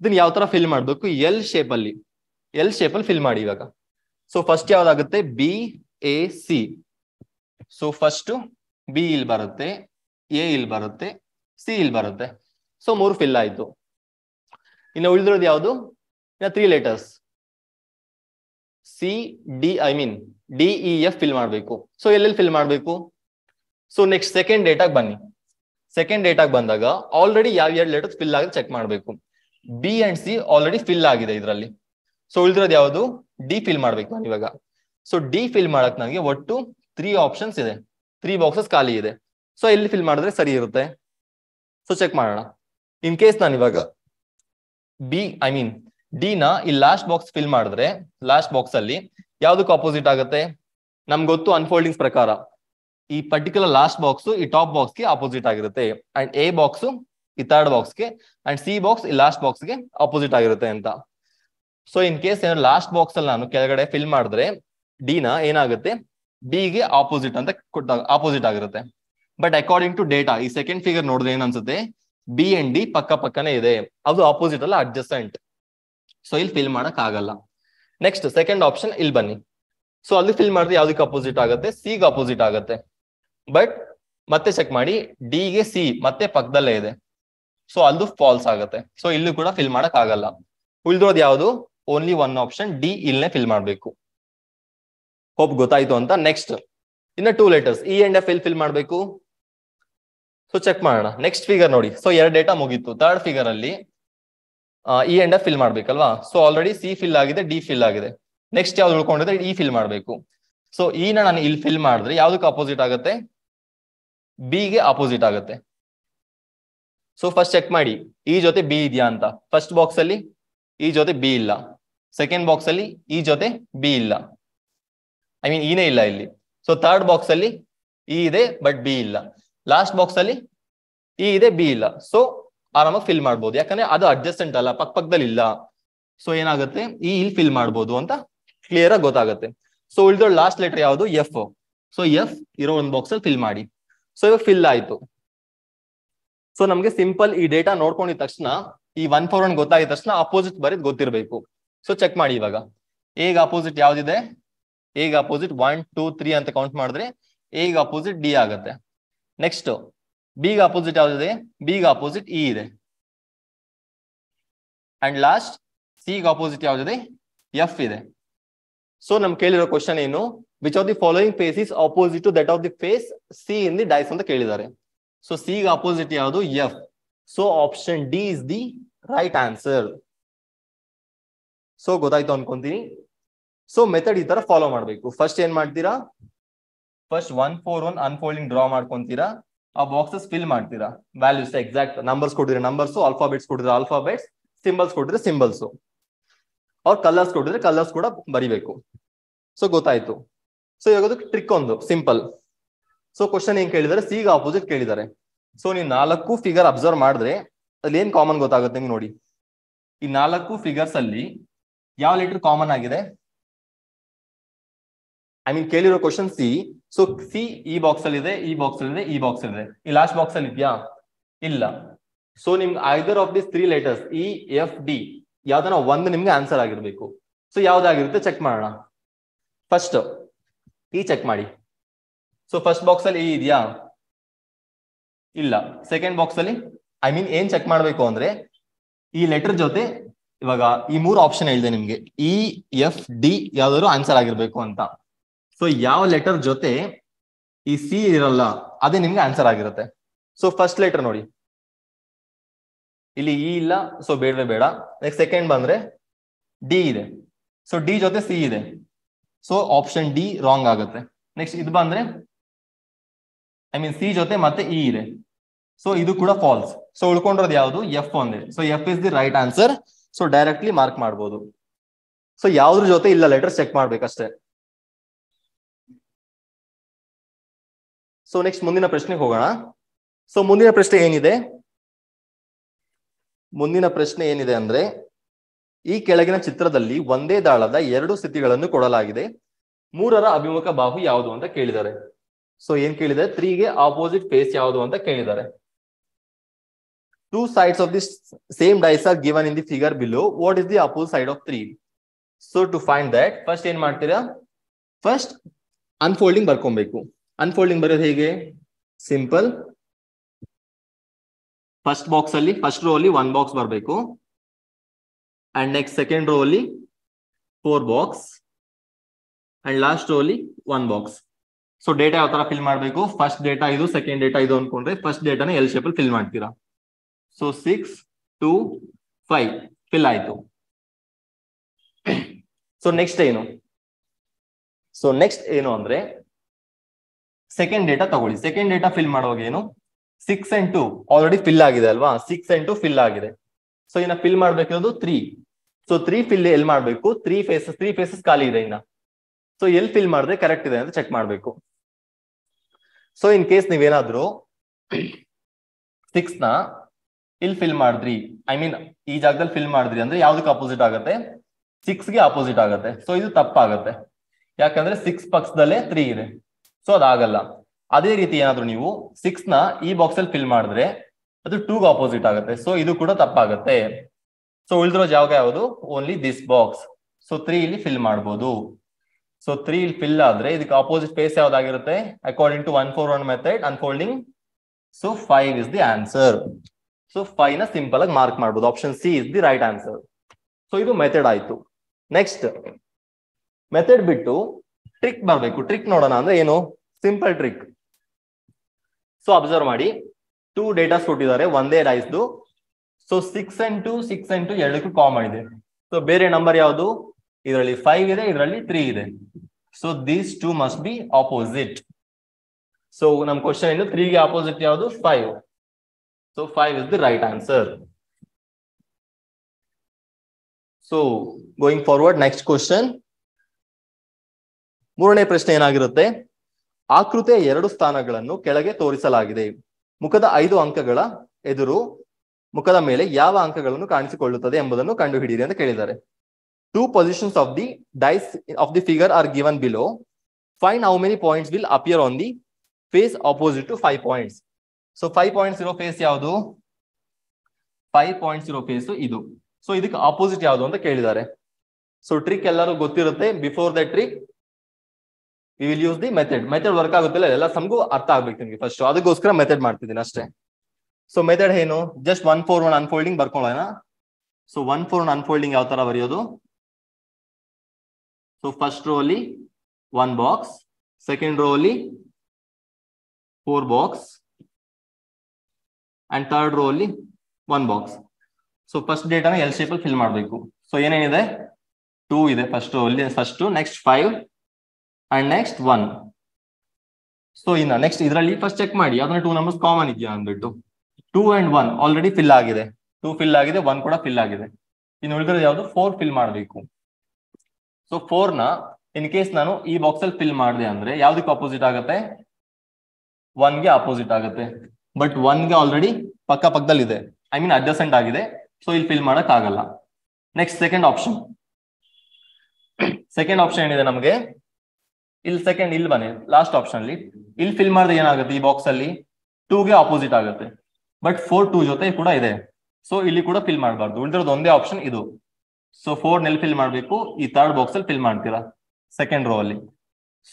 ಇದನ್ನ ಯಾವ ತರ ಫಿಲ್ ಮಾಡಬೇಕು ಎಲ್ ಶೇಪ್ ಅಲ್ಲಿ ಎಲ್ ಶೇಪ್ ಅಲ್ಲಿ ಫಿಲ್ ಮಾಡಿ ಇವಾಗ ಸೊ ಫಸ್ಟ್ ಯಾವ್ದಾಗುತ್ತೆ B A C so first B ಇಲ್ಲಿ ಬರುತ್ತೆ ಎ ಇಲ್ಲಿ ಬರುತ್ತೆ ಸಿ ಇಲ್ಲಿ ಬರುತ್ತೆ ಸೊ ಮೂರು ಫಿಲ್ ಆಯ್ತು ಇನ್ನು ಉಳಿದಿರೋದು ಯಾವುದು three letters C D I mean D E F fill ಮಾಡಬೇಕು ಸೊ ಎಲ್ಲೆಲ್ಲಿ ಫಿಲ್ ಮಾಡಬೇಕು ಸೊ ನೆಕ್ಸ್ಟ್ ಸೆಕೆಂಡ್ ಡೇಟಾಗ್ ಬನ್ನಿ ಸೆಕೆಂಡ್ ಡೇಟಾಗಿ ಬಂದಾಗ ಆಲ್ರೆಡಿ ಯಾವ ಎರಡು ಲೆಟರ್ಸ್ ಫಿಲ್ ಆಗಿ ಚೆಕ್ ಮಾಡಬೇಕು B and C already fill ಆಗಿದೆ ಇದರಲ್ಲಿ ಸೊ ಉಳಿದಿರೋದು ಯಾವುದು ಡಿ ಫಿಲ್ ಮಾಡ್ಬೇಕು ನಾನು ಇವಾಗ ಸೊ ಡಿ ಫಿಲ್ ಮಾಡಕ್ ನನಗೆ ಒಟ್ಟು ತ್ರೀ ಆಪ್ಷನ್ಸ್ ಇದೆ ತ್ರೀ ಬಾಕ್ಸಸ್ ಖಾಲಿ ಇದೆ ಸೊ ಎಲ್ಲಿ ಫಿಲ್ ಮಾಡಿದ್ರೆ ಸರಿ ಇರುತ್ತೆ ಸೊ ಚೆಕ್ ಮಾಡೋಣ ಇನ್ ಕೇಸ್ ನಾನು ಇವಾಗ ಬಿ ಐ ಮೀನ್ ಡಿ ನ ಈ ಲಾಸ್ಟ್ ಬಾಕ್ಸ್ ಫಿಲ್ ಮಾಡಿದ್ರೆ ಲಾಸ್ಟ್ ಬಾಕ್ಸ್ ಅಲ್ಲಿ ಯಾವ್ದಕ್ಕೆ ಅಪೋಸಿಟ್ ಆಗುತ್ತೆ ನಮ್ಗೆ ಗೊತ್ತು ಅನ್ಫೋಲ್ಡಿಂಗ್ಸ್ ಪ್ರಕಾರ ಈ ಪರ್ಟಿಕ್ಯುಲರ್ ಲಾಸ್ಟ್ ಬಾಕ್ಸ್ ಈ ಟಾಪ್ ಬಾಕ್ಸ್ ಗೆ ಆಪೋಸಿಟ್ ಆಗಿರುತ್ತೆ ಅಂಡ್ ಎ ಬಾಕ್ಸ್ ಈ ಥರ್ಡ್ ಬಾಕ್ಸ್ ಗೆ ಅಂಡ್ ಸಿ ಬಾಕ್ಸ್ ಈ ಲಾಸ್ಟ್ ಬಾಕ್ಸ್ ಗೆ ಅಪೋಸಿಟ್ ಆಗಿರುತ್ತೆ ಅಂತ ಸೊ ಇನ್ ಕೇಸ್ ಏನಾದ್ರು ಲಾಸ್ಟ್ ಬಾಕ್ಸ್ ಅಲ್ಲಿ ನಾನು ಕೆಳಗಡೆ ಫಿಲ್ ಮಾಡಿದ್ರೆ ಡಿ ನ ಏನಾಗುತ್ತೆ ಡಿ ಗೆ ಆಪೋಸಿಟ್ ಅಂತ ಕೊಟ್ಟಾಗ ಆಪೋಸಿಟ್ ಆಗಿರುತ್ತೆ ಬಟ್ ಅಕಾರ್ಡಿಂಗ್ ಟು ಡೇಟಾ ಈ ಸೆಕೆಂಡ್ ಫಿಗರ್ ನೋಡಿದ್ರೆ ಏನ್ ಅನ್ಸುತ್ತೆ ಬಿ ಅಂಡ್ ಡಿ ಪಕ್ಕ ಪಕ್ಕನೆ ಇದೆ ಅದು ಆಪೋಸಿಟ್ ಅಲ್ಲ ಅಡ್ಜಸ್ಟೆಂಟ್ ಸೊ ಇಲ್ಲಿ ಫಿಲ್ ಮಾಡಕ್ ಆಗಲ್ಲ ನೆಕ್ಸ್ಟ್ ಸೆಕೆಂಡ್ ಆಪ್ಷನ್ ಇಲ್ಲಿ ಬನ್ನಿ ಸೊ ಅಲ್ಲಿ ಫಿಲ್ ಮಾಡಿದ್ರೆ ಯಾವ್ದಕ್ಕೆ ಅಪೋಸಿಟ್ ಆಗುತ್ತೆ ಸಿಗೆ ಅಪೋಸಿಟ್ ಆಗುತ್ತೆ ಬಟ್ ಮತ್ತೆ ಚೆಕ್ ಮಾಡಿ ಡಿ ಗೆ ಸಿ ಮತ್ತೆ ಪಕ್ಕದಲ್ಲೇ ಇದೆ ಸೊ ಅದು ಫಾಲ್ಸ್ ಆಗುತ್ತೆ ಸೊ ಇಲ್ಲೂ ಕೂಡ ಫಿಲ್ ಮಾಡಕ್ ಆಗಲ್ಲ ಉಳಿದೋದು ಯಾವುದು ಓನ್ಲಿ ಒನ್ ಆಪ್ಷನ್ ಡಿ ಇಲ್ಲೇ ಫಿಲ್ ಮಾಡಬೇಕು ಹೋಪ್ ಗೊತ್ತಾಯ್ತು ಅಂತ ನೆಕ್ಸ್ಟ್ ಇನ್ನ two letters E and F ಎಲ್ ಫಿಲ್ ಮಾಡಬೇಕು ಸೊ ಚೆಕ್ ಮಾಡೋಣ ನೆಕ್ಸ್ಟ್ ಫಿಗರ್ ನೋಡಿ ಸೊ ಎರಡು ಡೇಟಾ ಮುಗೀತು ಥರ್ಡ್ ಫಿಗರ್ ಅಲ್ಲಿ ಇ ಎಂಡ ಫಿಲ್ ಮಾಡ್ಬೇಕಲ್ವಾ ಸೊ ಆಲ್ರೆಡಿ ಸಿ ಫಿಲ್ ಆಗಿದೆ ಡಿ ಫಿಲ್ ಆಗಿದೆ ನೆಕ್ಸ್ಟ್ ಯಾವ್ದು ಉಳ್ಕೊಂಡಿದ್ರೆ ಇ e ಫಿಲ್ ಮಾಡ್ಬೇಕು ಸೊ ಇನ e ನಾನು ಇಲ್ಲಿ ಫಿಲ್ ಮಾಡಿದ್ರೆ ಯಾವ್ದಕ್ಕೆ ಅಪೋಸಿಟ್ ಆಗುತ್ತೆ ಬಿ ಗೆ ಅಪೋಸಿಟ್ ಆಗುತ್ತೆ ಸೊ ಫಸ್ಟ್ ಚೆಕ್ ಮಾಡಿ ಈ e ಜೊತೆ ಬಿ ಇದೆಯಾ ಅಂತ ಫಸ್ಟ್ ಬಾಕ್ಸ್ ಅಲ್ಲಿ ಈ ಜೊತೆ ಬಿ ಇಲ್ಲ ಸೆಕೆಂಡ್ ಬಾಕ್ಸ್ ಅಲ್ಲಿ ಈ ಜೊತೆ ಬಿ ಇಲ್ಲ ಐ ಮೀನ್ ಈನೇ ಇಲ್ಲ ಇಲ್ಲಿ ಸೊ ಥರ್ಡ್ ಬಾಕ್ಸ್ ಅಲ್ಲಿ ಇ ಇದೆ ಬಟ್ ಬಿ ಇಲ್ಲ ಲಾಸ್ಟ್ ಬಾಕ್ಸ್ ಅಲ್ಲಿ ಇ ಇದೆ ಬಿ ಇಲ್ಲ ಸೊ ಆರಾಮಾಗಿ ಫಿಲ್ ಮಾಡ್ಬೋದು ಯಾಕಂದ್ರೆ ಅದು ಅಡ್ಜಸ್ಟೆಂಟ್ ಅಲ್ಲ ಪಕ್ಕ ಪಕ್ಕದಲ್ಲಿ ಇಲ್ಲ ಸೊ ಏನಾಗುತ್ತೆ ಈ ಇಲ್ಲಿ ಫಿಲ್ ಮಾಡ್ಬೋದು ಅಂತ ಕ್ಲಿಯರ್ ಆಗಿ ಗೊತ್ತಾಗುತ್ತೆ ಸೊ ಉಳಿದೋ ಲಾಸ್ಟ್ ಲೆಟರ್ ಯಾವುದು ಎಫ್ ಸೊ ಎಫ್ ಇರೋ ಒಂದು ಬಾಕ್ಸ್ ಅಲ್ಲಿ ಫಿಲ್ ಮಾಡಿ ಸೊ ಇವಾಗ ಫಿಲ್ ಆಯ್ತು ಸೊ ನಮ್ಗೆ ಸಿಂಪಲ್ ಈ ಡೇಟಾ ನೋಡ್ಕೊಂಡಿದ ತಕ್ಷಣ ಈ ಒನ್ ಫೋರ್ ಒನ್ ಗೊತ್ತಾಗಿದ ತಕ್ಷಣ ಅಪೋಸಿಟ್ ಬರೀದ್ ಗೊತ್ತಿರಬೇಕು ಸೊ ಚೆಕ್ ಮಾಡಿ ಇವಾಗ ಏಗ್ ಅಪೋಸಿಟ್ ಯಾವ್ದಿದೆ ಏಗ್ ಅಪೋಸಿಟ್ ಒನ್ ಟೂ ತ್ರೀ ಅಂತ ಕೌಂಟ್ ಮಾಡಿದ್ರೆ ಏಗ್ ಅಪೋಸಿಟ್ ಡಿ ಆಗುತ್ತೆ ನೆಕ್ಸ್ಟ್ B ಗೆ ಅಪೋಸಿಟ್ ಯಾವುದಿದೆ ಬಿ ಗೆ ಅಪೋಸಿಟ್ ಇ e ಇದೆ ಅಂಡ್ ಲಾಸ್ಟ್ ಸಿ ಗೆ ಅಪೋಸಿಟ್ ಯಾವುದಿದೆ ಎಫ್ ಇದೆ ಸೊ ನಮ್ಗೆ ಕೇಳಿರೋ ಕ್ವಶನ್ ಏನು which of the following face is opposite to that of the face C in the dice ಅಂತ ಕೇಳಿದ್ದಾರೆ ಸೊ ಸಿ ಗೆ ಅಪೋಸಿಟ್ ಯಾವುದು F so option D is the right answer so ಗೊತ್ತಾಯ್ತು ಅನ್ಕೊಂತೀನಿ ಸೊ ಮೆಥಡ್ ಈ ತರ follow ಮಾಡಬೇಕು first ಏನ್ ಮಾಡ್ತೀರಾ first one four one unfolding draw ಮಾಡ್ಕೊಂತೀರಾ ಆ ಬಾಕ್ಸಸ್ ಫಿಲ್ ಮಾಡ್ತೀರಾ ವ್ಯಾಲ್ಯೂಸ್ ಎಕ್ಸಾಕ್ಟ್ ನಂಬರ್ಸ್ ಕೊಟ್ಟಿದ್ರೆ ನಂಬರ್ಸ್ ಆಲ್ಫಾಬೆಟ್ಸ್ ಕೊಟ್ಟಿದ್ರೆ ಆಲ್ಫಾಬೆಟ್ಸ್ ಸಿಂಬಲ್ಸ್ ಕೊಟ್ಟಿದ್ರೆ ಸಿಂಬಲ್ಸ್ ಅವ್ರ ಕಲರ್ಸ್ ಕೊಟ್ಟಿದ್ರೆ ಕಲರ್ಸ್ ಕೂಡ ಬರಿಬೇಕು ಸೊ ಗೊತ್ತಾಯ್ತು ಸೊ ಇವಾಗ ಟ್ರಿಕ್ ಒಂದು ಸಿಂಪಲ್ ಸೊ ಕ್ವಶನ್ ಏನ್ ಕೇಳಿದರೆ ಸಿಗ ಆಪೋಸಿಟ್ ಕೇಳಿದ್ದಾರೆ ಸೊ ನೀವು ನಾಲ್ಕು ಫಿಗರ್ ಅಬ್ಸರ್ವ್ ಮಾಡಿದ್ರೆ ಅಲ್ಲಿ ಏನ್ ಕಾಮನ್ ಗೊತ್ತಾಗುತ್ತೆ ನಿಮ್ಗೆ ನೋಡಿ ಈ ನಾಲ್ಕು ಫಿಗರ್ಸ್ ಅಲ್ಲಿ ಯಾವ ಲೆಟರ್ ಕಾಮನ್ ಆಗಿದೆ ಐ ಮೀನ್ ಕೇಳಿರೋ ಕ್ವಶನ್ ಸಿ ಸೊ ಸಿ ಈ ಬಾಕ್ಸ್ ಅಲ್ಲಿ ಇದೆ ಈ ಬಾಕ್ಸ್ ಅಲ್ಲಿ ಇದೆ ಈ ಬಾಕ್ಸ್ ಅಲ್ಲಿ ಇದೆ ಈ ಲಾಸ್ಟ್ ಬಾಕ್ಸ್ ಅಲ್ಲಿ ಇದೆಯಾ ಇಲ್ಲ ಸೊ ನಿಮ್ಗೆ either of this three letters E F D ಯಾವ್ದಾರ ಒಂದು ನಿಮ್ಗೆ ಆನ್ಸರ್ ಆಗಿರ್ಬೇಕು ಸೊ ಯಾವ್ದಾಗಿರುತ್ತೆ ಚೆಕ್ ಮಾಡೋಣ ಫಸ್ಟ್ ಇ ಚೆಕ್ ಮಾಡಿ ಸೊ ಫಸ್ಟ್ ಬಾಕ್ಸ್ ಅಲ್ಲಿ ಈ e ಇದೆಯಾ ಇಲ್ಲ ಸೆಕೆಂಡ್ ಬಾಕ್ಸ್ ಅಲ್ಲಿ ಐ ಮೀನ್ ಏನ್ ಚೆಕ್ ಮಾಡಬೇಕು ಅಂದ್ರೆ ಈ ಲೆಟರ್ ಜೊತೆ ಇವಾಗ ಈ ಮೂರು ಆಪ್ಷನ್ ಹೇಳಿದೆ ನಿಮ್ಗೆ ಇ ಎಫ್ ಡಿ ಯಾವ್ದಾದ್ರು ಆನ್ಸರ್ ಆಗಿರ್ಬೇಕು ಅಂತ ಸೊ ಯಾವ ಲೆಟರ್ ಜೊತೆ ಈ ಸಿ ಇರಲ್ಲ ಅದೇ ನಿಮ್ಗೆ ಆನ್ಸರ್ ಆಗಿರುತ್ತೆ ಸೊ ಫಸ್ಟ್ ಲೆಟರ್ ನೋಡಿ ಇಲ್ಲಿ ಇ e ಇಲ್ಲ ಸೊ ಬೇಡವೇ ಬೇಡ ನೆಕ್ಸ್ಟ್ ಸೆಕೆಂಡ್ ಬಂದ್ರೆ ಡಿ ಇದೆ ಸೊ ಡಿ ಜೊತೆ ಸಿ ಇದೆ ಸೊ ಆಪ್ಷನ್ ಡಿ ರಾಂಗ್ ಆಗುತ್ತೆ ನೆಕ್ಸ್ಟ್ ಇದು ಬಂದ್ರೆ ಐ ಮೀನ್ ಸಿ ಜೊತೆ ಮತ್ತೆ ಇ e ಇದೆ ಸೊ ಇದು ಕೂಡ ಫಾಲ್ಸ್ ಸೊ ಉಳ್ಕೊಂಡ್ರದ್ದು ಯಾವುದು ಎಫ್ ಒಂದೇ so F is the right answer so directly mark ಮಾಡ್ಬೋದು ಸೊ ಯಾವ್ದ್ರ ಜೊತೆ ಇಲ್ಲ ಲೆಟರ್ ಚೆಕ್ ಮಾಡ್ಬೇಕಷ್ಟೇ ಸೊ ನೆಕ್ಸ್ಟ್ ಮುಂದಿನ ಪ್ರಶ್ನೆಗೆ ಹೋಗೋಣ ಸೊ ಮುಂದಿನ ಪ್ರಶ್ನೆ ಏನಿದೆ ಮುಂದಿನ ಪ್ರಶ್ನೆ ಏನಿದೆ ಅಂದ್ರೆ ಈ ಕೆಳಗಿನ ಚಿತ್ರದಲ್ಲಿ ಒಂದೇ ದಾಳದ ಎರಡು ಸ್ಥಿತಿಗಳನ್ನು ಕೊಡಲಾಗಿದೆ ಮೂರರ ಅಭಿಮುಖ ಬಾಹು ಯಾವುದು ಅಂತ ಕೇಳಿದ್ದಾರೆ ಸೊ ಏನ್ ಕೇಳಿದ್ದಾರೆ ತ್ರೀಗೆ ಆಪೋಸಿಟ್ ಫೇಸ್ ಯಾವುದು ಅಂತ ಕೇಳಿದ್ದಾರೆ two sides of this same dice are given in the figure below what is the opposite side of three so to find that first ಏನ್ ಮಾಡ್ತೀರಾ ಫಸ್ಟ್ ಅನ್ಫೋಲ್ಡಿಂಗ್ ಬರ್ಕೊಬೇಕು ಅನ್ಫೋಲ್ಡಿಂಗ್ ಬರೋದು ಹೇಗೆ ಸಿಂಪಲ್ ಫಸ್ಟ್ ಬಾಕ್ಸ್ ಅಲ್ಲಿ first row ಅಲ್ಲಿ one box ಬರಬೇಕು and next second row ಅಲ್ಲಿ four box and last row ಅಲ್ಲಿ ಒನ್ ಬಾಕ್ಸ್ ಸೊ ಡೇಟಾ ಯಾವ ತರ ಫಿಲ್ ಮಾಡಬೇಕು ಫಸ್ಟ್ ಡೇಟಾ ಇದು ಸೆಕೆಂಡ್ ಡೇಟಾ ಇದು ಅನ್ಕೊಂಡ್ರೆ ಫಸ್ಟ್ ಡೇಟಾನ ಎಲ್ ಶೇಪ್ ಅಲ್ಲಿ ಫಿಲ್ ಮಾಡ್ತೀರಾ so six two five fill ಆಯಿತು ಸೊ ನೆಕ್ಸ್ಟ್ ಏನು ಸೊ ನೆಕ್ಸ್ಟ್ ಏನು ಅಂದ್ರೆ ಸೆಕೆಂಡ್ ಡೇಟಾ ತಗೊಳ್ಳಿ ಸೆಕೆಂಡ್ ಡೇಟಾ ಫಿಲ್ ಮಾಡುವಾಗ ಏನು six and two already fill ಆಗಿದೆ ಅಲ್ವಾ ಸಿಕ್ಸ್ ಅಂಡ್ ಟು ಫಿಲ್ ಆಗಿದೆ ಸೊ ಇನ್ನ ಫಿಲ್ ಮಾಡ್ಬೇಕಿರೋದು ತ್ರೀ ಸೊ ತ್ರೀ ಫಿಲ್ ಎಲ್ಲಿ ಮಾಡಬೇಕು ತ್ರೀ ಫೇಸಸ್ ತ್ರೀ ಫೇಸಸ್ ಖಾಲಿ ಇದೆ ಇನ್ನ ಸೊ ಎಲ್ಲಿ ಫಿಲ್ ಮಾಡಿದ್ರೆ ಕರೆಕ್ಟ್ ಇದೆ ಅಂತ ಚೆಕ್ ಮಾಡ್ಬೇಕು ಸೊ ಇನ್ ಕೇಸ್ ನೀವೇನಾದ್ರೂ ಸಿಕ್ಸ್ ನ ಇಲ್ಲಿ ಫಿಲ್ ಮಾಡಿದ್ರಿ ಐ ಮೀನ್ ಈ ಜಾಗದಲ್ಲಿ ಫಿಲ್ ಮಾಡಿದ್ರಿ ಅಂದ್ರೆ ಯಾವ್ದಕ್ಕೆ ಅಪೋಸಿಟ್ ಆಗುತ್ತೆ ಸಿಕ್ಸ್ ಗೆ ಅಪೋಸಿಟ್ ಆಗುತ್ತೆ ಸೊ ಇದು ತಪ್ಪಾಗತ್ತೆ ಯಾಕಂದ್ರೆ ಸಿಕ್ಸ್ ಪಕ್ಷದಲ್ಲೇ ತ್ರೀ ಇದೆ ಸೊ ಅದಾಗಲ್ಲ ಅದೇ ರೀತಿ ಏನಾದ್ರು ನೀವು ಸಿಕ್ಸ್ ನ ಈ ಬಾಕ್ಸ್ ಅಲ್ಲಿ ಫಿಲ್ ಮಾಡಿದ್ರೆ ಅದು ಗೆ ಆಪೋಸಿಟ್ ಆಗುತ್ತೆ ಸೊ ಇದು ಕೂಡ ತಪ್ಪಾಗುತ್ತೆ ಸೊ ಉಳಿದಿರೋ ಜಾಗ ಯಾವುದು only this box so three ಇಲ್ಲಿ ಫಿಲ್ ಮಾಡ್ಬೋದು ಸೊ ತ್ರೀ ಇಲ್ಲಿ ಫಿಲ್ ಆದ್ರೆ ಇದಕ್ಕೆ ಆಪೋಸಿಟ್ ಪೇಸ್ ಯಾವ್ದಾಗಿರುತ್ತೆ according to one four one method unfolding so five is the answer so five ನ ಸಿಂಪಲ್ ಆಗಿ ಮಾರ್ಕ್ ಮಾಡ್ಬೋದು option C is the right answer so ಇದು ಮೆಥಡ್ ಆಯ್ತು ನೆಕ್ಸ್ಟ್ ಮೆಥಡ್ ಬಿಟ್ಟು ಟ್ರಿಕ್ ಬರ್ಬೇಕು ಟ್ರಿಕ್ ನೋಡೋಣ ಅಂದ್ರೆ ಏನು ಸಿಂಪಲ್ ಟ್ರಿಕ್ ಸೊ ಅಬ್ಸರ್ವ್ ಮಾಡಿ ಟೂ ಡೇಟಾಸ್ ಕೊಟ್ಟಿದ್ದಾರೆ ಒಂದೇ ರೈಸ್ದು so six and two six and two ಎರಡಕ್ಕೂ ಕಾಮನ್ ಇದೆ ಸೊ ಬೇರೆ ನಂಬರ್ ಯಾವುದು ಇದರಲ್ಲಿ ಫೈವ್ ಇದೆ ಇದರಲ್ಲಿ ತ್ರೀ ಇದೆ so these two must be opposite so ನಮ್ ಕ್ವಶನ್ ಏನು ತ್ರೀಗೆ ಆಪೋಸಿಟ್ ಯಾವುದು five so five is the right answer so going forward next question ಮೂರನೇ ಪ್ರಶ್ನೆ ಏನಾಗಿರುತ್ತೆ ಆಕೃತಿಯ ಎರಡು ಸ್ಥಾನಗಳನ್ನು ಕೆಳಗೆ ತೋರಿಸಲಾಗಿದೆ ಮುಖದ ಐದು ಅಂಕಗಳ ಎದುರು ಮುಖದ ಮೇಲೆ ಯಾವ ಅಂಕಗಳನ್ನು ಕಾಣಿಸಿಕೊಳ್ಳುತ್ತದೆ ಎಂಬುದನ್ನು ಕಂಡುಹಿಡಿಯಿರಿ ಅಂತ ಕೇಳಿದ್ದಾರೆ two positions of the dice of the figure are given below find how many points will appear on the face opposite to five points so five points ಇರೋ ಫೇಸ್ ಯಾವುದು ಫೈವ್ ಪಾಯಿಂಟ್ಸ್ ಇರೋ ಫೇಸ್ ಇದು so ಇದಕ್ಕೆ opposite ಯಾವುದು ಅಂತ ಕೇಳಿದ್ದಾರೆ so trick ಎಲ್ಲರೂ ಗೊತ್ತಿರುತ್ತೆ before the trick we will use the method method work ಆಗುತ್ತಿಲ್ಲ ಎಲ್ಲ ಸಮಗೂ ಅರ್ಥ ಆಗ್ಬೇಕು ನಿಮಗೆ ಫಸ್ಟ್ ಅದಕ್ಕೋಸ್ಕರ ಮೆಥಡ್ ಮಾಡ್ತಿದ್ದೀನಿ ಅಷ್ಟೇ ಸೊ ಮೆಥಡ್ ಏನು just one four one unfolding ಬರ್ಕೊಳ್ಳೋಣ so one four one unfolding ಯಾವ ತರ ಬರೆಯೋದು ಸೊ ಫಸ್ಟ್ ರೋ ಅಲ್ಲಿ ಒನ್ ಬಾಕ್ಸ್ ಸೆಕೆಂಡ್ ರೋ ಅಲ್ಲಿ four box and third row ಅಲ್ಲಿ ಒನ್ ಬಾಕ್ಸ್ ಸೊ ಫಸ್ಟ್ ಡೇಟಾನ ಎಲ್ ಶೇಪ್ ಫಿಲ್ ಮಾಡಬೇಕು ಸೊ ಏನೇನಿದೆ ಟೂ ಇದೆ ಫಸ್ಟ್ ಅಲ್ಲಿ first next five and next one so ಇನ್ನ ನೆಕ್ಸ್ಟ್ ಇದರಲ್ಲಿ ಫಸ್ಟ್ ಚೆಕ್ ಮಾಡಿ ಅದನ್ನ ಟೂ ನಂಬರ್ಸ್ ಕಾಮನ್ ಇದೆಯಾ ಅಂದ್ಬಿಟ್ಟು two and one already fill ಆಗಿದೆ ಟೂ ಫಿಲ್ ಆಗಿದೆ ಒನ್ ಕೂಡ ಫಿಲ್ ಆಗಿದೆ ಇನ್ನು ಉಳಿದ್ರೆ ಯಾವುದು ಫೋರ್ ಫಿಲ್ ಮಾಡಬೇಕು ಸೊ ಫೋರ್ ನ ಇನ್ ಕೇಸ್ ನಾನು ಈ ಬಾಕ್ಸ್ ಅಲ್ಲಿ ಫಿಲ್ ಮಾಡಿದೆ ಅಂದ್ರೆ ಯಾವ್ದಕ್ಕೆ ಅಪೋಸಿಟ್ ಒನ್ ಒನ್ಗೆ ಅಪೋಸಿಟ್ ಆಗತ್ತೆ ಬಟ್ ಒನ್ಗೆ ಆಲ್ರೆಡಿ ಪಕ್ಕ ಪಕ್ಕದಲ್ಲಿ ಇದೆ ಐ ಮೀನ್ ಅಡ್ಜಸೆಂಟ್ ಆಗಿದೆ ಸೊ ಇಲ್ಲಿ ಫಿಲ್ ಮಾಡಕ್ ಆಗಲ್ಲ next second option second option ಏನಿದೆ ನಮಗೆ ಇಲ್ಲಿ ಸೆಕೆಂಡ್ ಇಲ್ಲಿ ಬನ್ನಿ ಲಾಸ್ಟ್ ಆಪ್ಷನ್ ಅಲ್ಲಿ ಇಲ್ಲಿ ಫಿಲ್ ಮಾಡಿದ್ರೆ ಏನಾಗುತ್ತೆ ಈ ಬಾಕ್ಸ್ ಅಲ್ಲಿ ಟೂಗೆ ಆಪೋಸಿಟ್ ಆಗುತ್ತೆ ಬಟ್ ಫೋರ್ ಟೂ ಜೊತೆ ಕೂಡ ಇದೆ ಸೊ ಇಲ್ಲಿ ಕೂಡ ಫಿಲ್ ಮಾಡಬಾರ್ದು ಉಳಿದಿರೋದು ಒಂದೇ ಆಪ್ಷನ್ ಇದು ಸೊ ಫೋರ್ ನೆಲ್ ಫಿಲ್ ಮಾಡಬೇಕು ಈ ಥರ್ಡ್ ಬಾಕ್ಸ್ ಅಲ್ಲಿ ಫಿಲ್ ಮಾಡ್ತೀರಾ ಸೆಕೆಂಡ್ ರೋ ಅಲ್ಲಿ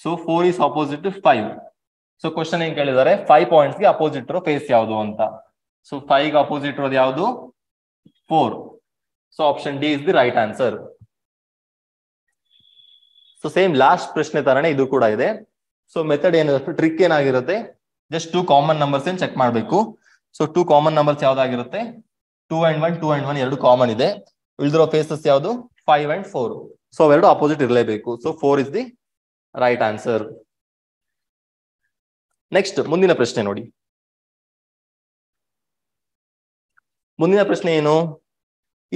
so four is opposite five so question ಏನ್ ಕೇಳಿದ್ದಾರೆ ಫೈವ್ ಪಾಯಿಂಟ್ಸ್ ಗೆ ಅಪೋಸಿಟ್ ಇರೋ ಫೇಸ್ ಯಾವುದು ಅಂತ ಸೊ ಫೈವ್ ಅಪೋಸಿಟ್ ಇರೋದು ಯಾವುದು four so option D is the right answer so same last ಪ್ರಶ್ನೆ ತರನೇ ಇದು ಕೂಡ ಇದೆ ಸೊ ಮೆಥಡ್ ಏನು ಟ್ರಿಕ್ ಏನಾಗಿರುತ್ತೆ ಜಸ್ಟ್ ಟೂ ಕಾಮನ್ ನಂಬರ್ಸ್ ಏನ್ ಚೆಕ್ ಮಾಡಬೇಕು ಸೊ ಟೂ ಕಾಮನ್ ನಂಬರ್ಸ್ ಯಾವ್ದಾಗಿರುತ್ತೆ two and one two and one ಎರಡು ಕಾಮನ್ ಇದೆ ಉಳಿದಿರೋ ಫೇಸಸ್ ಯಾವುದು ಫೈವ್ ಅಂಡ್ ಫೋರ್ ಸೊ ಅವೆರಡು ಅಪೋಸಿಟ್ ಇರಲೇಬೇಕು so four is the right answer next ಮುಂದಿನ ಪ್ರಶ್ನೆ ನೋಡಿ ಮುಂದಿನ ಪ್ರಶ್ನೆ ಏನು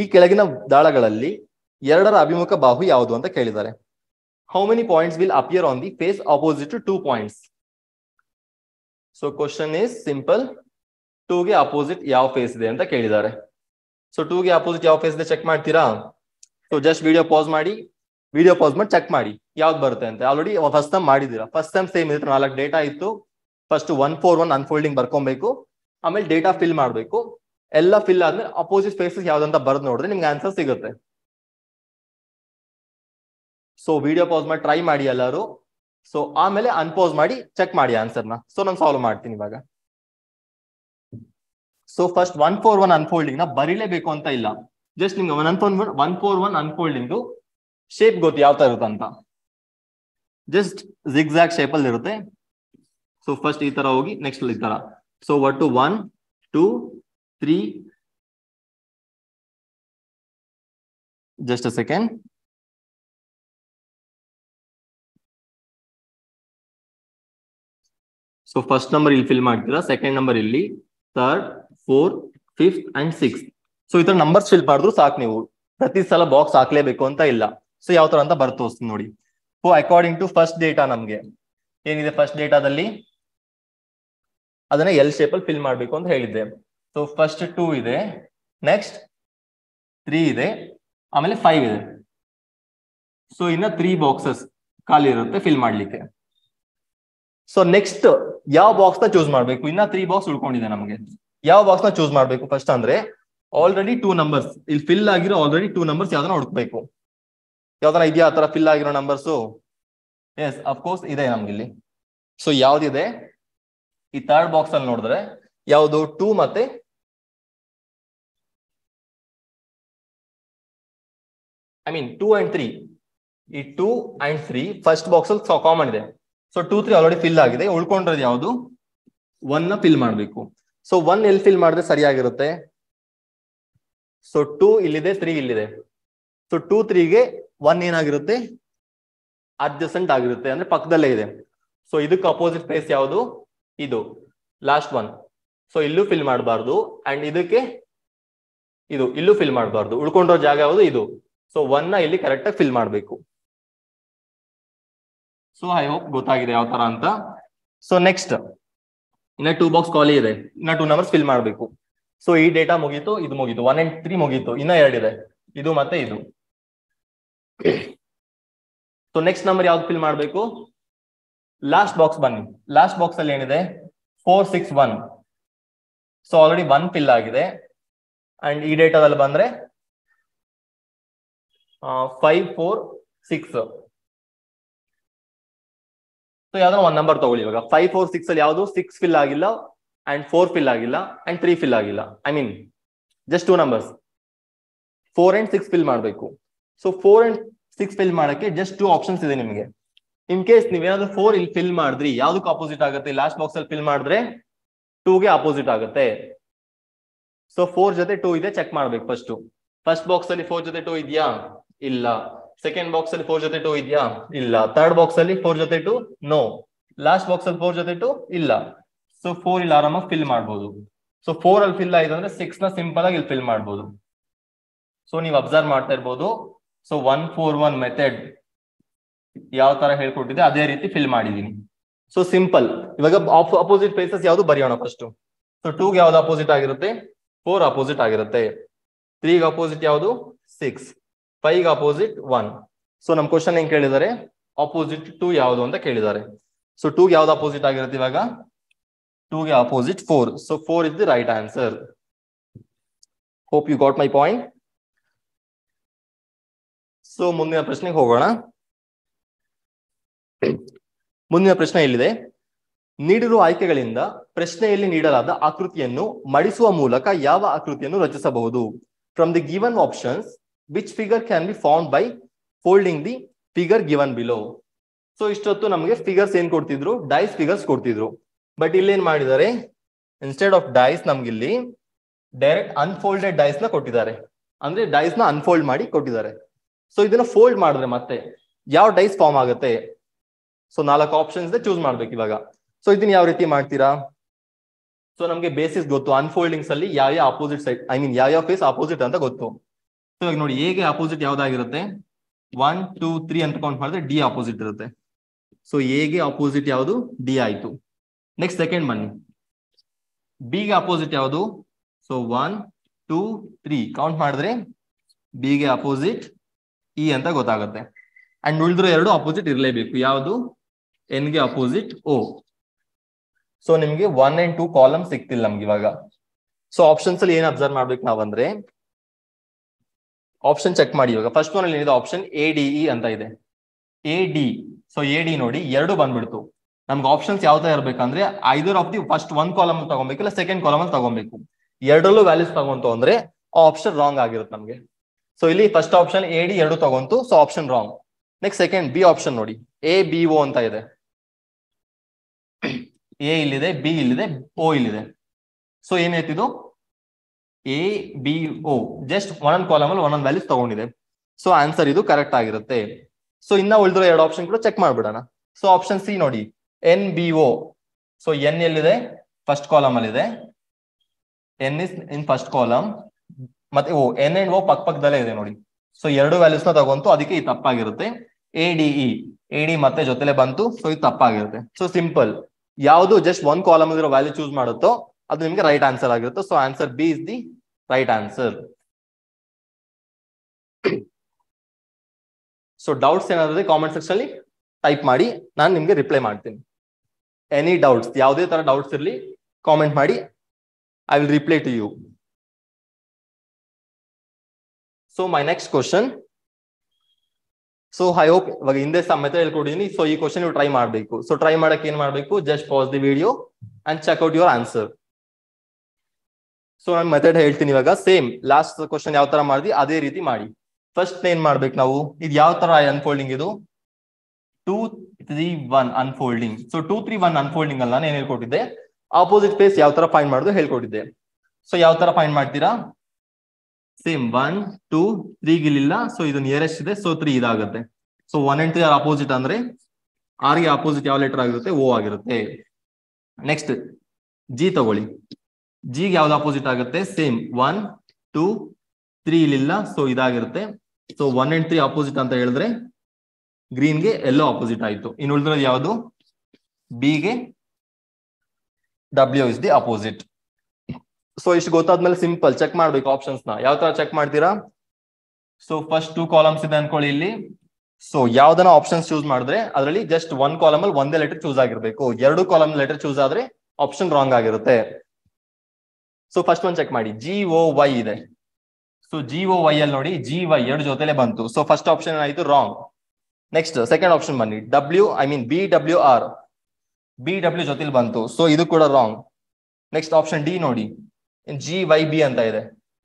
ಈ ಕೆಳಗಿನ ದಾಳಗಳಲ್ಲಿ ಎರಡರ ಅಭಿಮುಖ ಬಾಹು ಯಾವುದು ಅಂತ ಕೇಳಿದ್ದಾರೆ how many points will appear on the face opposite to two points? So question is simple. 2 ಗೆ ಅಪೋಸಿಟ್ ಯಾವ ಫೇಸ್ ಇದೆ ಅಂತ ಕೇಳಿದ್ದಾರೆ ಸೊ ಟೂ ಗೆ ಅಪೋಸಿಟ್ ಯಾವ ಫೇಸ್ ಇದೆ ಚೆಕ್ ಮಾಡ್ತೀರಾ ಸೊ ಜಸ್ಟ್ ವಿಡಿಯೋ ಪಾಸ್ ಮಾಡಿ ವಿಡಿಯೋ ಪಾಸ್ ಮಾಡಿ ಚೆಕ್ ಮಾಡಿ ಯಾವ್ದು ಬರುತ್ತೆ ಅಂತ ಆಲ್ರೆಡಿ ಫಸ್ಟ್ ಟೈಮ್ ಮಾಡಿದೀರಾ ಫಸ್ಟ್ ಟೈಮ್ ಸೇಮ್ ಇದ್ರೆ ನಾಲ್ಕು ಡೇಟಾ ಇತ್ತು first one four one unfolding ಬರ್ಕೊಬೇಕು ಆಮೇಲೆ ಡೇಟಾ ಫಿಲ್ ಮಾಡ್ಬೇಕು ಎಲ್ಲ ಫಿಲ್ ಆದ್ರೆ ಅಪೋಸಿಟ್ ಫೇಸಸ್ ಯಾವ್ದಂತ ಬರ್ದು ನೋಡಿದ್ರೆ ನಿಮ್ಗೆ ಆನ್ಸರ್ ಸಿಗುತ್ತೆ ಸೊ ವಿಡಿಯೋ ಪಾಸ್ ಮಾಡಿ ಟ್ರೈ ಮಾಡಿ ಎಲ್ಲರೂ ಸೊ ಆಮೇಲೆ ಅನ್ಪೋಸ್ ಮಾಡಿ ಚೆಕ್ ಮಾಡಿ ಆನ್ಸರ್ನ ಸೊ ನಾನು ಸಾಲ್ವ್ ಮಾಡ್ತೀನಿ ಇವಾಗ so first one four one unfolding ನ ಬರೀಲೇಬೇಕು ಅಂತ ಇಲ್ಲ ಜಸ್ಟ್ ನಿಮ್ಗೆ ಒನ್ ಅನ್ಫೋನ್ one four one unfolding shape ಗೊತ್ತು ಯಾವ ತರ ಇರುತ್ತೆ ಅಂತ ಜಸ್ಟ್ ಜಿಗ್ಜಾಗ್ ಶೇಪ್ ಅಲ್ಲಿ ಇರುತ್ತೆ ಸೊ ಫಸ್ಟ್ ಈ ತರ ಹೋಗಿ ನೆಕ್ಸ್ಟ್ ಈ ತರ ಸೊ ಒಟ್ಟು one two three just uh second so first number ಇಲ್ಲಿ ಫಿಲ್ ಮಾಡ್ತೀರಾ ಸೆಕೆಂಡ್ ನಂಬರ್ ಇಲ್ಲಿ third fourth fifth and six so ಈ ತರ ನಂಬರ್ಸ್ ಫಿಲ್ ಮಾಡಿದ್ರು ಸಾಕು ನೀವು ಪ್ರತಿ ಸಲ ಬಾಕ್ಸ್ ಹಾಕ್ಲೇಬೇಕು ಅಂತ ಇಲ್ಲ ಸೊ ಯಾವ ತರ ಅಂತ ಬರ್ತೋಸ್ತೀನಿ ನೋಡಿ so according to first data ನಮ್ಗೆ ಏನಿದೆ ಫಸ್ಟ್ ಡೇಟಾದಲ್ಲಿ ಅದನ್ನ ಎಲ್ ಶೇಪಲ್ಲಿ ಅಲ್ಲಿ ಫಿಲ್ ಮಾಡ್ಬೇಕು ಅಂತ ಹೇಳಿದ್ದೆ ಸೊ ಫಸ್ಟ್ ಟೂ ಇದೆ ನೆಕ್ಸ್ಟ್ ತ್ರೀ ಇದೆ ಆಮೇಲೆ ಫೈವ್ ಇದೆ ಸೊ ಇನ್ನ ತ್ರೀ ಬಾಕ್ಸಸ್ ಖಾಲಿ ಇರುತ್ತೆ ಫಿಲ್ ಮಾಡ್ಲಿಕ್ಕೆ ಸೊ ನೆಕ್ಸ್ಟ್ ಯಾವ ಬಾಕ್ಸ್ ನ ಚೂಸ್ ಮಾಡ್ಬೇಕು ಇನ್ನ ತ್ರೀ ಬಾಕ್ಸ್ ಉಳ್ಕೊಂಡಿದೆ ನಮಗೆ ಯಾವ ಬಾಕ್ಸ್ ನ ಚೂಸ್ ಮಾಡ್ಬೇಕು ಫಸ್ಟ್ ಅಂದ್ರೆ ಆಲ್ರೆಡಿ ಟೂ ನಂಬರ್ಸ್ ಇಲ್ಲಿ ಫಿಲ್ ಆಗಿರೋ ಆಲ್ರೆಡಿ ಟೂ ನಂಬರ್ಸ್ ಯಾವ್ದನ್ನ ಹುಡುಕ್ಬೇಕು ಯಾವ್ದನ ಇದೆಯಾ ಆತರ ಫಿಲ್ ಆಗಿರೋ ನಂಬರ್ಸು ಎಸ್ ಅಫ್ಕೋರ್ಸ್ ಇದೆ ಇಲ್ಲಿ ಸೊ ಯಾವ್ದಿದೆ ಈ ಥರ್ಡ್ ಬಾಕ್ಸ್ ಅಲ್ಲಿ ನೋಡಿದ್ರೆ ಯಾವುದು ಟೂ ಮತ್ತೆ I mean two and three ಈ two and three first box ಅಲ್ಲಿ ಕಾಮನ್ ಇದೆ so two three already fill ಆಗಿದೆ ಉಳ್ಕೊಂಡ್ರದ್ ಯಾವುದು ಒನ್ ನ ಫಿಲ್ ಮಾಡಬೇಕು ಸೊ ಒನ್ ಎಲ್ಲಿ ಫಿಲ್ ಮಾಡಿದ್ರೆ ಸರಿಯಾಗಿರುತ್ತೆ ಸೊ ಟೂ ಇಲ್ಲಿದೆ ತ್ರೀ ಇಲ್ಲಿದೆ ಸೊ ಟೂ ತ್ರೀಗೆ ಒನ್ ಏನಾಗಿರುತ್ತೆ ಅಡ್ಜಸೆಂಟ್ ಆಗಿರುತ್ತೆ ಅಂದ್ರೆ ಪಕ್ಕದಲ್ಲೇ ಇದೆ ಸೊ ಇದಕ್ಕೆ ಅಪೋಸಿಟ್ ಪ್ಲೇಸ್ ಯಾವುದು ಇದು ಲಾಸ್ಟ್ ಒನ್ ಸೊ ಇಲ್ಲೂ ಫಿಲ್ ಮಾಡಬಾರ್ದು ಅಂಡ್ ಇದಕ್ಕೆ ಇದು ಇಲ್ಲೂ ಫಿಲ್ ಮಾಡಬಾರ್ದು ಉಳ್ಕೊಂಡಿರೋ ಜಾಗ ಯಾವುದು ಇದು ಸೊ ನ ಇಲ್ಲಿ ಕರೆಕ್ಟಾಗಿ ಫಿಲ್ ಮಾಡಬೇಕು ಸೊ ಐ ಹೋಪ್ ಗೊತ್ತಾಗಿದೆ ಯಾವ ತರ ಅಂತ ಸೊ ನೆಕ್ಸ್ಟ್ ಇನ್ನ ಟೂ ಬಾಕ್ಸ್ ಖಾಲಿ ಇದೆ ಇನ್ನ ಟೂ ನಂಬರ್ಸ್ ಫಿಲ್ ಮಾಡಬೇಕು ಸೊ ಈ ಡೇಟಾ ಮುಗೀತು ಇದು ಮುಗೀತು ಒನ್ ಅಂಡ್ ತ್ರೀ ಮುಗೀತು ಇನ್ನ ಇದೆ ಇದು ಮತ್ತೆ ಇದು ಸೊ ನೆಕ್ಸ್ಟ್ ನಂಬರ್ ಯಾವ್ದು ಫಿಲ್ ಮಾಡಬೇಕು ಲಾಸ್ಟ್ ಬಾಕ್ಸ್ ಬನ್ನಿ ಲಾಸ್ಟ್ ಬಾಕ್ಸ್ ಅಲ್ಲಿ ಏನಿದೆ four six one so already one fill ಆಗಿದೆ ಅಂಡ್ ಈ ಡೇಟಾದಲ್ಲಿ ಬಂದ್ರೆ ಫೈವ್ ಫೋರ್ ಸಿಕ್ಸ್ ಸೊ ಯಾವ್ದಾರ ಒಂದ್ ನಂಬರ್ ತಗೊಳ್ಳಿ ಇವಾಗ ಫೈವ್ ಫೋರ್ ಸಿಕ್ಸ್ ಅಲ್ಲಿ ಯಾವ್ದು ಸಿಕ್ಸ್ ಫಿಲ್ ಆಗಿಲ್ಲ ಅಂಡ್ ಫೋರ್ ಫಿಲ್ ಆಗಿಲ್ಲ ಅಂಡ್ ತ್ರೀ ಫಿಲ್ ಆಗಿಲ್ಲ I mean just two numbers four and six fill ಮಾಡಬೇಕು so four and six fill ಮಾಡಕ್ಕೆ ಜಸ್ಟ್ ಟೂ ಆಪ್ಷನ್ಸ್ ಇದೆ ನಿಮಗೆ ಇನ್ ಕೇಸ್ ಏನಾದ್ರೂ ಫೋರ್ ಇಲ್ಲಿ ಫಿಲ್ ಮಾಡಿದ್ರಿ ಯಾವ್ದಕ್ಕೆ ಅಪೋಸಿಟ್ ಆಗುತ್ತೆ ಲಾಸ್ಟ್ ಬಾಕ್ಸ್ ಅಲ್ಲಿ ಫಿಲ್ ಮಾಡಿದ್ರೆ ಟೂಗೆ ಅಪೋಸಿಟ್ ಆಗುತ್ತೆ ಸೊ ಫೋರ್ ಜೊತೆ ಟೂ ಇದೆ ಚೆಕ್ ಮಾಡ್ಬೇಕು ಫಸ್ಟ್ ಫಸ್ಟ್ ಬಾಕ್ಸ್ ಅಲ್ಲಿ ಫೋರ್ ಜೊತೆ ಟೂ ಇದೆಯಾ ಇಲ್ಲ ಸೆಕೆಂಡ್ ಬಾಕ್ಸ್ ಅಲ್ಲಿ ಫೋರ್ ಜೊತೆ ಟೂ ಇದೆಯಾ ಇಲ್ಲ ಥರ್ಡ್ ಬಾಕ್ಸ್ ಅಲ್ಲಿ ಫೋರ್ ಜೊತೆ ಟು ನೋ ಲಾಸ್ಟ್ ಬಾಕ್ಸ್ ಅಲ್ಲಿ ಫೋರ್ ಜೊತೆ ಟೂ ಇಲ್ಲ ಸೊ ಫೋರ್ ಇಲ್ಲಿ ಆರಾಮಾಗಿ ಫಿಲ್ ಮಾಡಬಹುದು ಸೊ ಫೋರ್ ಅಲ್ಲಿ ಫಿಲ್ ಆಯ್ತು ಅಂದ್ರೆ ಸಿಕ್ಸ್ ನ ಸಿಂಪಲ್ ಆಗಿ ಇಲ್ಲಿ ಫಿಲ್ ಮಾಡಬಹುದು ಸೊ ನೀವು ಅಬ್ಸರ್ವ್ ಮಾಡ್ತಾ ಇರ್ಬೋದು so one four one method ಯಾವ ತರ ಹೇಳ್ಕೊಟ್ಟಿದೆ ಅದೇ ರೀತಿ ಫಿಲ್ ಮಾಡಿದೀನಿ ಸೊ ಸಿಂಪಲ್ ಇವಾಗ ಅಪೋಸಿಟ್ ಪ್ಲೇಸಸ್ ಯಾವ್ದು ಬರೆಯೋಣ ಫಸ್ಟ್ ಸೊ ಗೆ ಯಾವ್ದು ಅಪೋಸಿಟ್ ಆಗಿರುತ್ತೆ ಫೋರ್ ಅಪೋಸಿಟ್ ಆಗಿರುತ್ತೆ ತ್ರೀಗೆ ಅಪೋಸಿಟ್ ಯಾವುದು six five opposite one so ನಮ್ ಕ್ವಶನ್ ಏನ್ ಕೇಳಿದ್ದಾರೆ ಅಪೋಸಿಟ್ ಟೂ ಯಾವುದು ಅಂತ ಕೇಳಿದ್ದಾರೆ ಸೊ ಟೂಗೆ ಯಾವ್ದು ಅಪೋಸಿಟ್ ಆಗಿರುತ್ತೆ ಇವಾಗ ಗೆ opposite four so four is the right answer hope you got my point so ಮುಂದಿನ ಪ್ರಶ್ನೆಗೆ ಹೋಗೋಣ ಮುಂದಿನ ಪ್ರಶ್ನೆ ಎಲ್ಲಿದೆ ನೀಡಿರುವ ಆಯ್ಕೆಗಳಿಂದ ಪ್ರಶ್ನೆಯಲ್ಲಿ ನೀಡಲಾದ ಆಕೃತಿಯನ್ನು ಮಡಿಸುವ ಮೂಲಕ ಯಾವ ಆಕೃತಿಯನ್ನು ರಚಿಸಬಹುದು from the given options which figure can be form by folding the figure given below so ಇಷ್ಟೊತ್ತು ನಮಗೆ ಫಿಗರ್ಸ್ ಏನ್ ಕೊಡ್ತಿದ್ರು ಡೈಸ್ ಫಿಗರ್ಸ್ ಕೊಡ್ತಿದ್ರು ಬಟ್ ಇಲ್ಲಿ ಏನ್ ಮಾಡಿದ್ದಾರೆ ಇನ್ಸ್ಟೆಡ್ ಆಫ್ ಡೈಸ್ ನಮ್ಗಿಲ್ಲಿ ಡೈರೆಕ್ಟ್ ಅನ್ಫೋಲ್ಡೆಡ್ ಡೈಸ್ ನ ಕೊಟ್ಟಿದ್ದಾರೆ ಅಂದ್ರೆ ಡೈಸ್ ನ ಅನ್ಫೋಲ್ಡ್ ಮಾಡಿ ಕೊಟ್ಟಿದ್ದಾರೆ ಸೊ ಇದನ್ನ ಫೋಲ್ಡ್ ಮಾಡಿದ್ರೆ ಮತ್ತೆ ಯಾವ ಡೈಸ್ ಫಾರ್ಮ್ ಆಗುತ್ತೆ ಸೊ ನಾಲ್ಕು ಆಪ್ಷನ್ಸ್ ಚೂಸ್ ಮಾಡ್ಬೇಕು ಇವಾಗ ಸೊ ಇದನ್ನ ಯಾವ ರೀತಿ ಮಾಡ್ತೀರಾ ಸೊ ನಮ್ಗೆ ಬೇಸಿಸ್ ಗೊತ್ತು ಅನ್ಫೋಲ್ಡಿಂಗ್ಸ್ ಅಲ್ಲಿ ಯಾವ ಯಾವ ಅಪೋಸಿಟ್ ಸೈಡ್ ಐ ಮೀನ್ ಯಾವ ಯಾವ ಫೇಸ್ ಅಪೋಸಿಟ್ ಅಂತ ಗೊತ್ತು ಇವಾಗ ನೋಡಿ ಎಗೆ ಅಪೋಸಿಟ್ ಯಾವ್ದಾಗಿರುತ್ತೆ ಒನ್ ಟೂ ತ್ರೀ ಅಂತ ಕೌಂಟ್ ಮಾಡಿದ್ರೆ ಡಿ ಅಪೋಸಿಟ್ ಇರುತ್ತೆ ಸೊ ಎಗೆ ಅಪೋಸಿಟ್ ಯಾವುದು ಡಿ ಆಯ್ತು ನೆಕ್ಸ್ಟ್ ಸೆಕೆಂಡ್ ಬನ್ನಿ ಗೆ ಅಪೋಸಿಟ್ ಯಾವುದು so one two three count ಮಾಡಿದ್ರೆ ಬಿ ಗೆ ಅಪೋಸಿಟ್ ಇ e ಅಂತ ಗೊತ್ತಾಗುತ್ತೆ ಅಂಡ್ ಉಳಿದ್ರೆ ಎರಡು ಅಪೋಸಿಟ್ ಇರಲೇಬೇಕು ಯಾವುದು ಎನ್ಗೆ ಅಪೋಸಿಟ್ ಓ ಸೊ ನಿಮ್ಗೆ ಒನ್ ಅಂಡ್ ಟೂ ಕಾಲಮ್ ಸಿಕ್ತಿಲ್ಲ ನಮ್ಗೆ ಇವಾಗ ಸೊ ಆಪ್ಷನ್ಸ್ ಅಲ್ಲಿ ಏನ್ ಅಬ್ಸರ್ವ್ ಮಾಡ್ಬೇಕು ನಾವಂದ್ರೆ ಆಪ್ಷನ್ ಚೆಕ್ ಮಾಡಿ ಇವಾಗ ಫಸ್ಟ್ ಒನ್ ಏನಿದೆ ಆಪ್ಷನ್ ಎ ಡಿ ಇ ಅಂತ ಇದೆ A D so A D ನೋಡಿ ಎರಡು ಬಂದ್ಬಿಡ್ತು ನಮ್ಗೆ ಆಪ್ಷನ್ಸ್ ಯಾವ ತರ ಇರ್ಬೇಕಂದ್ರೆ either of the first one column ತಗೊಬೇಕು ಇಲ್ಲ ಸೆಕೆಂಡ್ ಕಾಲಮ್ ಅಲ್ಲಿ ತಗೊಬೇಕು ಎರಡರಲ್ಲೂ ವ್ಯಾಲ್ಯೂಸ್ ತಗೊಂತು ಅಂದ್ರೆ ಆ ಆಪ್ಷನ್ ರಾಂಗ್ ಆಗಿರುತ್ತೆ ನಮಗೆ ಸೊ ಇಲ್ಲಿ ಫಸ್ಟ್ ಆಪ್ಷನ್ ಎ ಡಿ ಎರಡು ತಗೊಂತು so option wrong next second B option ನೋಡಿ ಎ ಬಿ ಓ ಅಂತ ಇದೆ ಎ ಇಲ್ಲಿದೆ ಬಿ ಇಲ್ಲಿದೆ ಓ ಇಲ್ಲಿದೆ ಸೊ ಏನಾಯ್ತಿದು A B O just one ಒಂದೊಂದು ಕಾಲಮ್ ಅಲ್ಲಿ ಒನ್ ವ್ಯಾಲ್ಯೂಸ್ ತಗೊಂಡಿದೆ ಸೊ ಆನ್ಸರ್ ಇದು ಕರೆಕ್ಟ್ ಆಗಿರುತ್ತೆ ಸೊ ಇನ್ನ ಉಳಿದಿರೋ ಎರಡು ಆಪ್ಷನ್ ಕೂಡ ಚೆಕ್ ಮಾಡ್ಬಿಡೋಣ ಸೊ ಆಪ್ಷನ್ ಸಿ ನೋಡಿ N B O so N ಎಲ್ಲಿದೆ ಫಸ್ಟ್ ಕಾಲಮ್ ಅಲ್ಲಿ ಇದೆ N is in first column ಮತ್ತೆ ಓ ಎನ್ ಅಂಡ್ ಓ ಪಕ್ ಪಕ್ಕದಲ್ಲೇ ಇದೆ ನೋಡಿ ಸೊ ಎರಡು ವ್ಯಾಲ್ಯೂಸ್ ನ ತಗೊಂತು ಅದಕ್ಕೆ e. ಇದು ತಪ್ಪಾಗಿರುತ್ತೆ A D E A D ಮತ್ತೆ ಜೊತೆಲೆ ಬಂತು ಸೊ ಇದು ತಪ್ಪಾಗಿರುತ್ತೆ ಸೊ ಸಿಂಪಲ್ ಯಾವುದು ಜಸ್ಟ್ ಒಂದ್ ಕಾಲಮ್ ಇರೋ ವ್ಯಾಲ್ಯೂ ಚೂಸ್ ಮಾಡುತ್ತೋ ಅದು ನಿಮ್ಗೆ ರೈಟ್ ಆನ್ಸರ್ ಆಗಿರುತ್ತೆ so answer B is the right answer so doubts ಏನಾದ್ರೆ ಕಾಮೆಂಟ್ ಸೆಕ್ಷನ್ ಅಲ್ಲಿ ಟೈಪ್ ಮಾಡಿ ನಾನು ನಿಮ್ಗೆ ರಿಪ್ಲೈ ಮಾಡ್ತೀನಿ ಎನಿ ಡೌಟ್ಸ್ ಯಾವುದೇ ತರ ಡೌಟ್ಸ್ ಇರಲಿ ಕಾಮೆಂಟ್ ಮಾಡಿ I will reply to you so my next question so I hope ಇವಾಗ ಹಿಂದೆ ಸಮೇತ ಹೇಳ್ಕೊಡ್ತೀನಿ ಸೊ ಈ ಕ್ವಶನ್ ನೀವು ಟ್ರೈ ಮಾಡಬೇಕು ಸೊ ಟ್ರೈ ಮಾಡಕ್ಕೆ ಏನ್ ಮಾಡಬೇಕು just pause the video and check out your answer so ನಾನು ಮೆಥಡ್ ಹೇಳ್ತೀನಿ ಇವಾಗ ಸೇಮ್ ಲಾಸ್ಟ್ ಕ್ವಶನ್ ಯಾವ ತರ ಮಾಡಿದ್ವಿ ಅದೇ ರೀತಿ ಮಾಡಿ ಫಸ್ಟ್ ಏನ್ ಮಾಡ್ಬೇಕು ನಾವು ಇದು ಯಾವ ತರ ಅನ್ಫೋಲ್ಡಿಂಗ್ ಇದು two three one unfolding so two three one unfolding ಅಲ್ಲ ನಾನು ಹೇಳ್ಕೊಟ್ಟಿದ್ದೆ ಆಪೋಸಿಟ್ ಪ್ಲೇಸ್ ಯಾವ ತರ ಫೈನ್ ಮಾಡೋದು ಹೇಳ್ಕೊಟ್ಟಿದ್ದೆ ಸೊ ಯಾವ ತರ ಫೈನ್ ಮಾಡ್ತೀರಾ ಸೇಮ್ ಒನ್ ಟೂ ಇಲ್ಲಿಲ್ಲ ಸೊ ಇದು ನಿಯರೆಸ್ಟ್ ಇದೆ ಸೊ ತ್ರೀ ಇದಾಗುತ್ತೆ so one and three R opposite ಅಂದ್ರೆ ಆರ್ಗೆ ಅಪೋಸಿಟ್ ಯಾವ ಲೆಟರ್ ಆಗಿರುತ್ತೆ ಓ ಆಗಿರುತ್ತೆ ನೆಕ್ಸ್ಟ್ ಜಿ ತಗೊಳ್ಳಿ ಗೆ ಯಾವ್ದು ಅಪೋಸಿಟ್ ಆಗುತ್ತೆ ಸೇಮ್ ಒನ್ ಟೂ ತ್ರೀ ಇಲ್ಲಿಲ್ಲ ಸೊ ಇದಾಗಿರುತ್ತೆ so one and three opposite ಅಂತ ಹೇಳಿದ್ರೆ ಗ್ರೀನ್ಗೆ ಎಲ್ಲೋ ಅಪೋಸಿಟ್ ಆಯ್ತು ಇನ್ನು ಉಳಿದ್ರೆ ಯಾವುದು ಬಿಗೆ W is the opposite so ಇಷ್ಟು ಗೊತ್ತಾದ್ಮೇಲೆ ಸಿಂಪಲ್ ಚೆಕ್ ಮಾಡ್ಬೇಕು ಆಪ್ಷನ್ಸ್ ನ ಯಾವ ತರ ಚೆಕ್ ಮಾಡ್ತೀರಾ ಸೊ ಫಸ್ಟ್ ಟೂ ಕಾಲಮ್ಸ್ ಇದೆ ಅನ್ಕೊಳ್ಳಿ ಇಲ್ಲಿ ಸೊ ಯಾವ್ದನ ಆಪ್ಷನ್ಸ್ ಚೂಸ್ ಮಾಡಿದ್ರೆ ಅದರಲ್ಲಿ ಜಸ್ಟ್ ಒನ್ ಕಾಲಮ್ ಅಲ್ಲಿ ಒಂದೇ ಲೆಟರ್ ಚೂಸ್ ಆಗಿರ್ಬೇಕು ಎರಡು ಕಾಲಮ್ ಲೆಟರ್ ಚೂಸ್ ಆದ್ರೆ ಆಪ್ಷನ್ ರಾಂಗ್ ಆಗಿರುತ್ತೆ ಸೊ ಫಸ್ಟ್ ಒಂದ್ ಚೆಕ್ ಮಾಡಿ ಜಿ ಓ ವೈ ಇದೆ ಸೊ ಜಿ ಓ ವೈ ಅಲ್ಲಿ ನೋಡಿ ಜಿ ವೈ ಎರಡು ಜೊತೆಲೆ ಬಂತು ಸೊ ಫಸ್ಟ್ ಆಪ್ಷನ್ ಆಯ್ತು ರಾಂಗ್ ನೆಕ್ಸ್ಟ್ ಸೆಕೆಂಡ್ ಆಪ್ಷನ್ ಬನ್ನಿ W I mean B W R B W ಜೊತೆಲಿ ಬಂತು ಸೊ ಇದು ಕೂಡ ರಾಂಗ್ ನೆಕ್ಸ್ಟ್ ಆಪ್ಷನ್ ಡಿ ನೋಡಿ ಜಿ ವೈ ಬಿ ಅಂತ ಇದೆ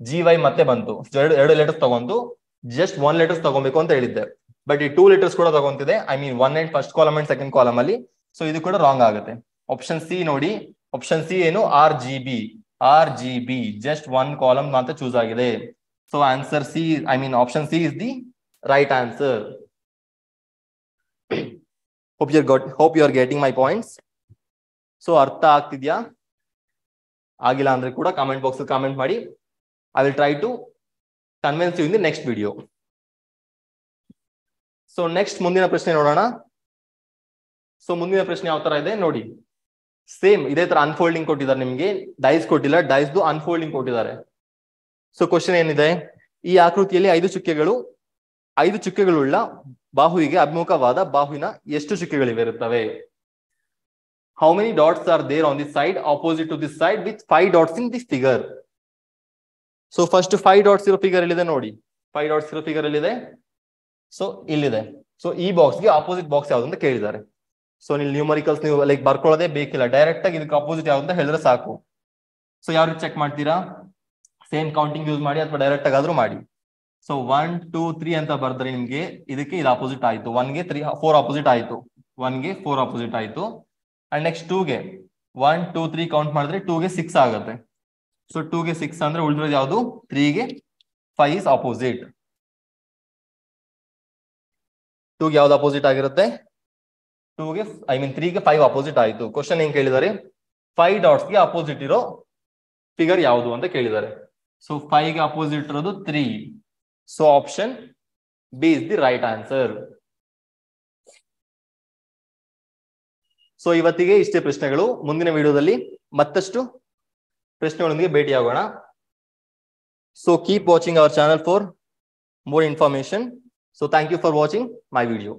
ಜಿ ವೈ ಮತ್ತೆ ಬಂತು ಎರಡು ಎರಡು ಲೆಟರ್ಸ್ ತಗೊಂಡು ಜಸ್ಟ್ ಒನ್ ಲೆಟರ್ಸ್ ತಗೊಬೇಕು ಅಂತ ಹೇಳಿದ್ದೆ ಬಟ್ ಈ ಟೂ ಲೆಟರ್ಸ್ ಕೂಡ ತಗೊಂತಿದೆ I mean one and first column and second column ಅಲ್ಲಿ ಸೊ ಇದು ಕೂಡ ರಾಂಗ್ ಆಗುತ್ತೆ ಆಪ್ಷನ್ ಸಿ ನೋಡಿ ಆಪ್ಷನ್ ಸಿ ಏನು R G B R G B just one column ಮಾತ್ರ ಚೂಸ್ ಆಗಿದೆ so answer C I mean option C is the right answer hope you hope you are getting my points so ಅರ್ಥ ಆಗ್ತಿದ್ಯಾ ಆಗಿಲ್ಲ ಅಂದ್ರೆ ಕೂಡ comment box comment ಮಾಡಿ I will try to convince you in the next video so next ಮುಂದಿನ ಪ್ರಶ್ನೆ ನೋಡೋಣ so ಮುಂದಿನ ಪ್ರಶ್ನೆ ಯಾವ ತರ ಇದೆ ನೋಡಿ ಸೇಮ್ ಇದೇ ತರ ಅನ್ಫೋಲ್ಡಿಂಗ್ ಕೊಟ್ಟಿದ್ದಾರೆ ನಿಮ್ಗೆ ಡೈಸ್ ಕೊಟ್ಟಿಲ್ಲ ಡೈಸ್ದು ಅನ್ಫೋಲ್ಡಿಂಗ್ ಕೊಟ್ಟಿದ್ದಾರೆ ಸೊ ಕ್ವಶನ್ ಏನಿದೆ ಈ ಆಕೃತಿಯಲ್ಲಿ ಐದು ಚುಕ್ಕೆಗಳು ಐದು ಚುಕ್ಕೆಗಳುಳ್ಳ ಬಾಹುವಿಗೆ ಅಭಿಮುಖವಾದ ಬಾಹುವಿನ ಎಷ್ಟು ಇರುತ್ತವೆ how many dots are there on this side opposite to this side with five dots in this figure so first five dots ಇರೋ ಫಿಗರ್ ಇಲ್ಲಿದೆ ನೋಡಿ ಫೈವ್ ಡಾಟ್ಸ್ ಇರೋ ಫಿಗರ್ ಇಲ್ಲಿದೆ ಸೊ ಇಲ್ಲಿದೆ ಸೊ ಈ ಬಾಕ್ಸ್ ಗೆ ಆಪೋಸಿಟ್ ಬಾಕ್ಸ್ ಯಾವ್ದು ಅಂತ ಕೇಳಿದ್ದಾರೆ ಸೊ ನೀವು ನ್ಯೂಮರಿಕಲ್ಸ್ ನೀವು ಲೈಕ್ ಬರ್ಕೊಳ್ಳೋದೇ ಬೇಕಿಲ್ಲ ಡೈರೆಕ್ಟ್ ಆಗಿ ಇದಕ್ಕೆ ಅಪೋಸಿಟ್ ಯಾವ ಅಂತ ಹೇಳಿದ್ರೆ ಸಾಕು ಸೊ ಯಾವ ರೀತಿ ಚೆಕ್ ಮಾಡ್ತೀರಾ ಸೇಮ್ ಕೌಂಟಿಂಗ್ ಯೂಸ್ ಮಾಡಿ ಅಥವಾ ಡೈರೆಕ್ಟ್ ಆಗಾದ್ರೂ ಮಾಡಿ ಸೊ ಒನ್ ಟೂ ತ್ರೀ ಅಂತ ಬರ್ದ್ರೆ ನಿಮ್ಗೆ ಇದಕ್ಕೆ ಇದು ಅಪೋಸಿಟ್ ಆಯ್ತು ಒನ್ಗೆ ತ್ರೀ ಫೋರ್ ಅಪೋಸಿಟ್ ಆಯ್ತು ಒನ್ಗೆ ಫೋರ್ ಅಪೋಸಿಟ್ ಆಯ್ತು ಅಂಡ್ ನೆಕ್ಸ್ಟ್ ಗೆ ಒನ್ ಟೂ ತ್ರೀ ಕೌಂಟ್ ಮಾಡಿದ್ರೆ ಗೆ ಸಿಕ್ಸ್ ಆಗುತ್ತೆ ಸೊ ಗೆ ಸಿಕ್ಸ್ ಅಂದ್ರೆ ಉಳಿದ್ರೆ ಯಾವುದು ತ್ರೀಗೆ ಫೈವ್ ಇಸ್ ಅಪೋಸಿಟ್ ಟೂಗೆ ಯಾವ್ದು ಅಪೋಸಿಟ್ ಆಗಿರುತ್ತೆ ಟೂಗೆ ಐ ಮೀನ್ ತ್ರೀಗೆ ಫೈವ್ ಅಪೋಸಿಟ್ ಆಯಿತು ಕ್ವಶನ್ ಏನ್ ಕೇಳಿದ್ದಾರೆ ಫೈವ್ ಗೆ ಅಪೋಸಿಟ್ ಇರೋ ಫಿಗರ್ ಯಾವುದು ಅಂತ ಕೇಳಿದ್ದಾರೆ ಸೊ ಗೆ ಅಪೋಸಿಟ್ ಇರೋದು three so option B is the right answer so ಇವತ್ತಿಗೆ ಇಷ್ಟೇ ಪ್ರಶ್ನೆಗಳು ಮುಂದಿನ ವಿಡಿಯೋದಲ್ಲಿ ಮತ್ತಷ್ಟು ಪ್ರಶ್ನೆಗಳೊಂದಿಗೆ ಭೇಟಿಯಾಗೋಣ so keep watching our channel for more information so thank you for watching my video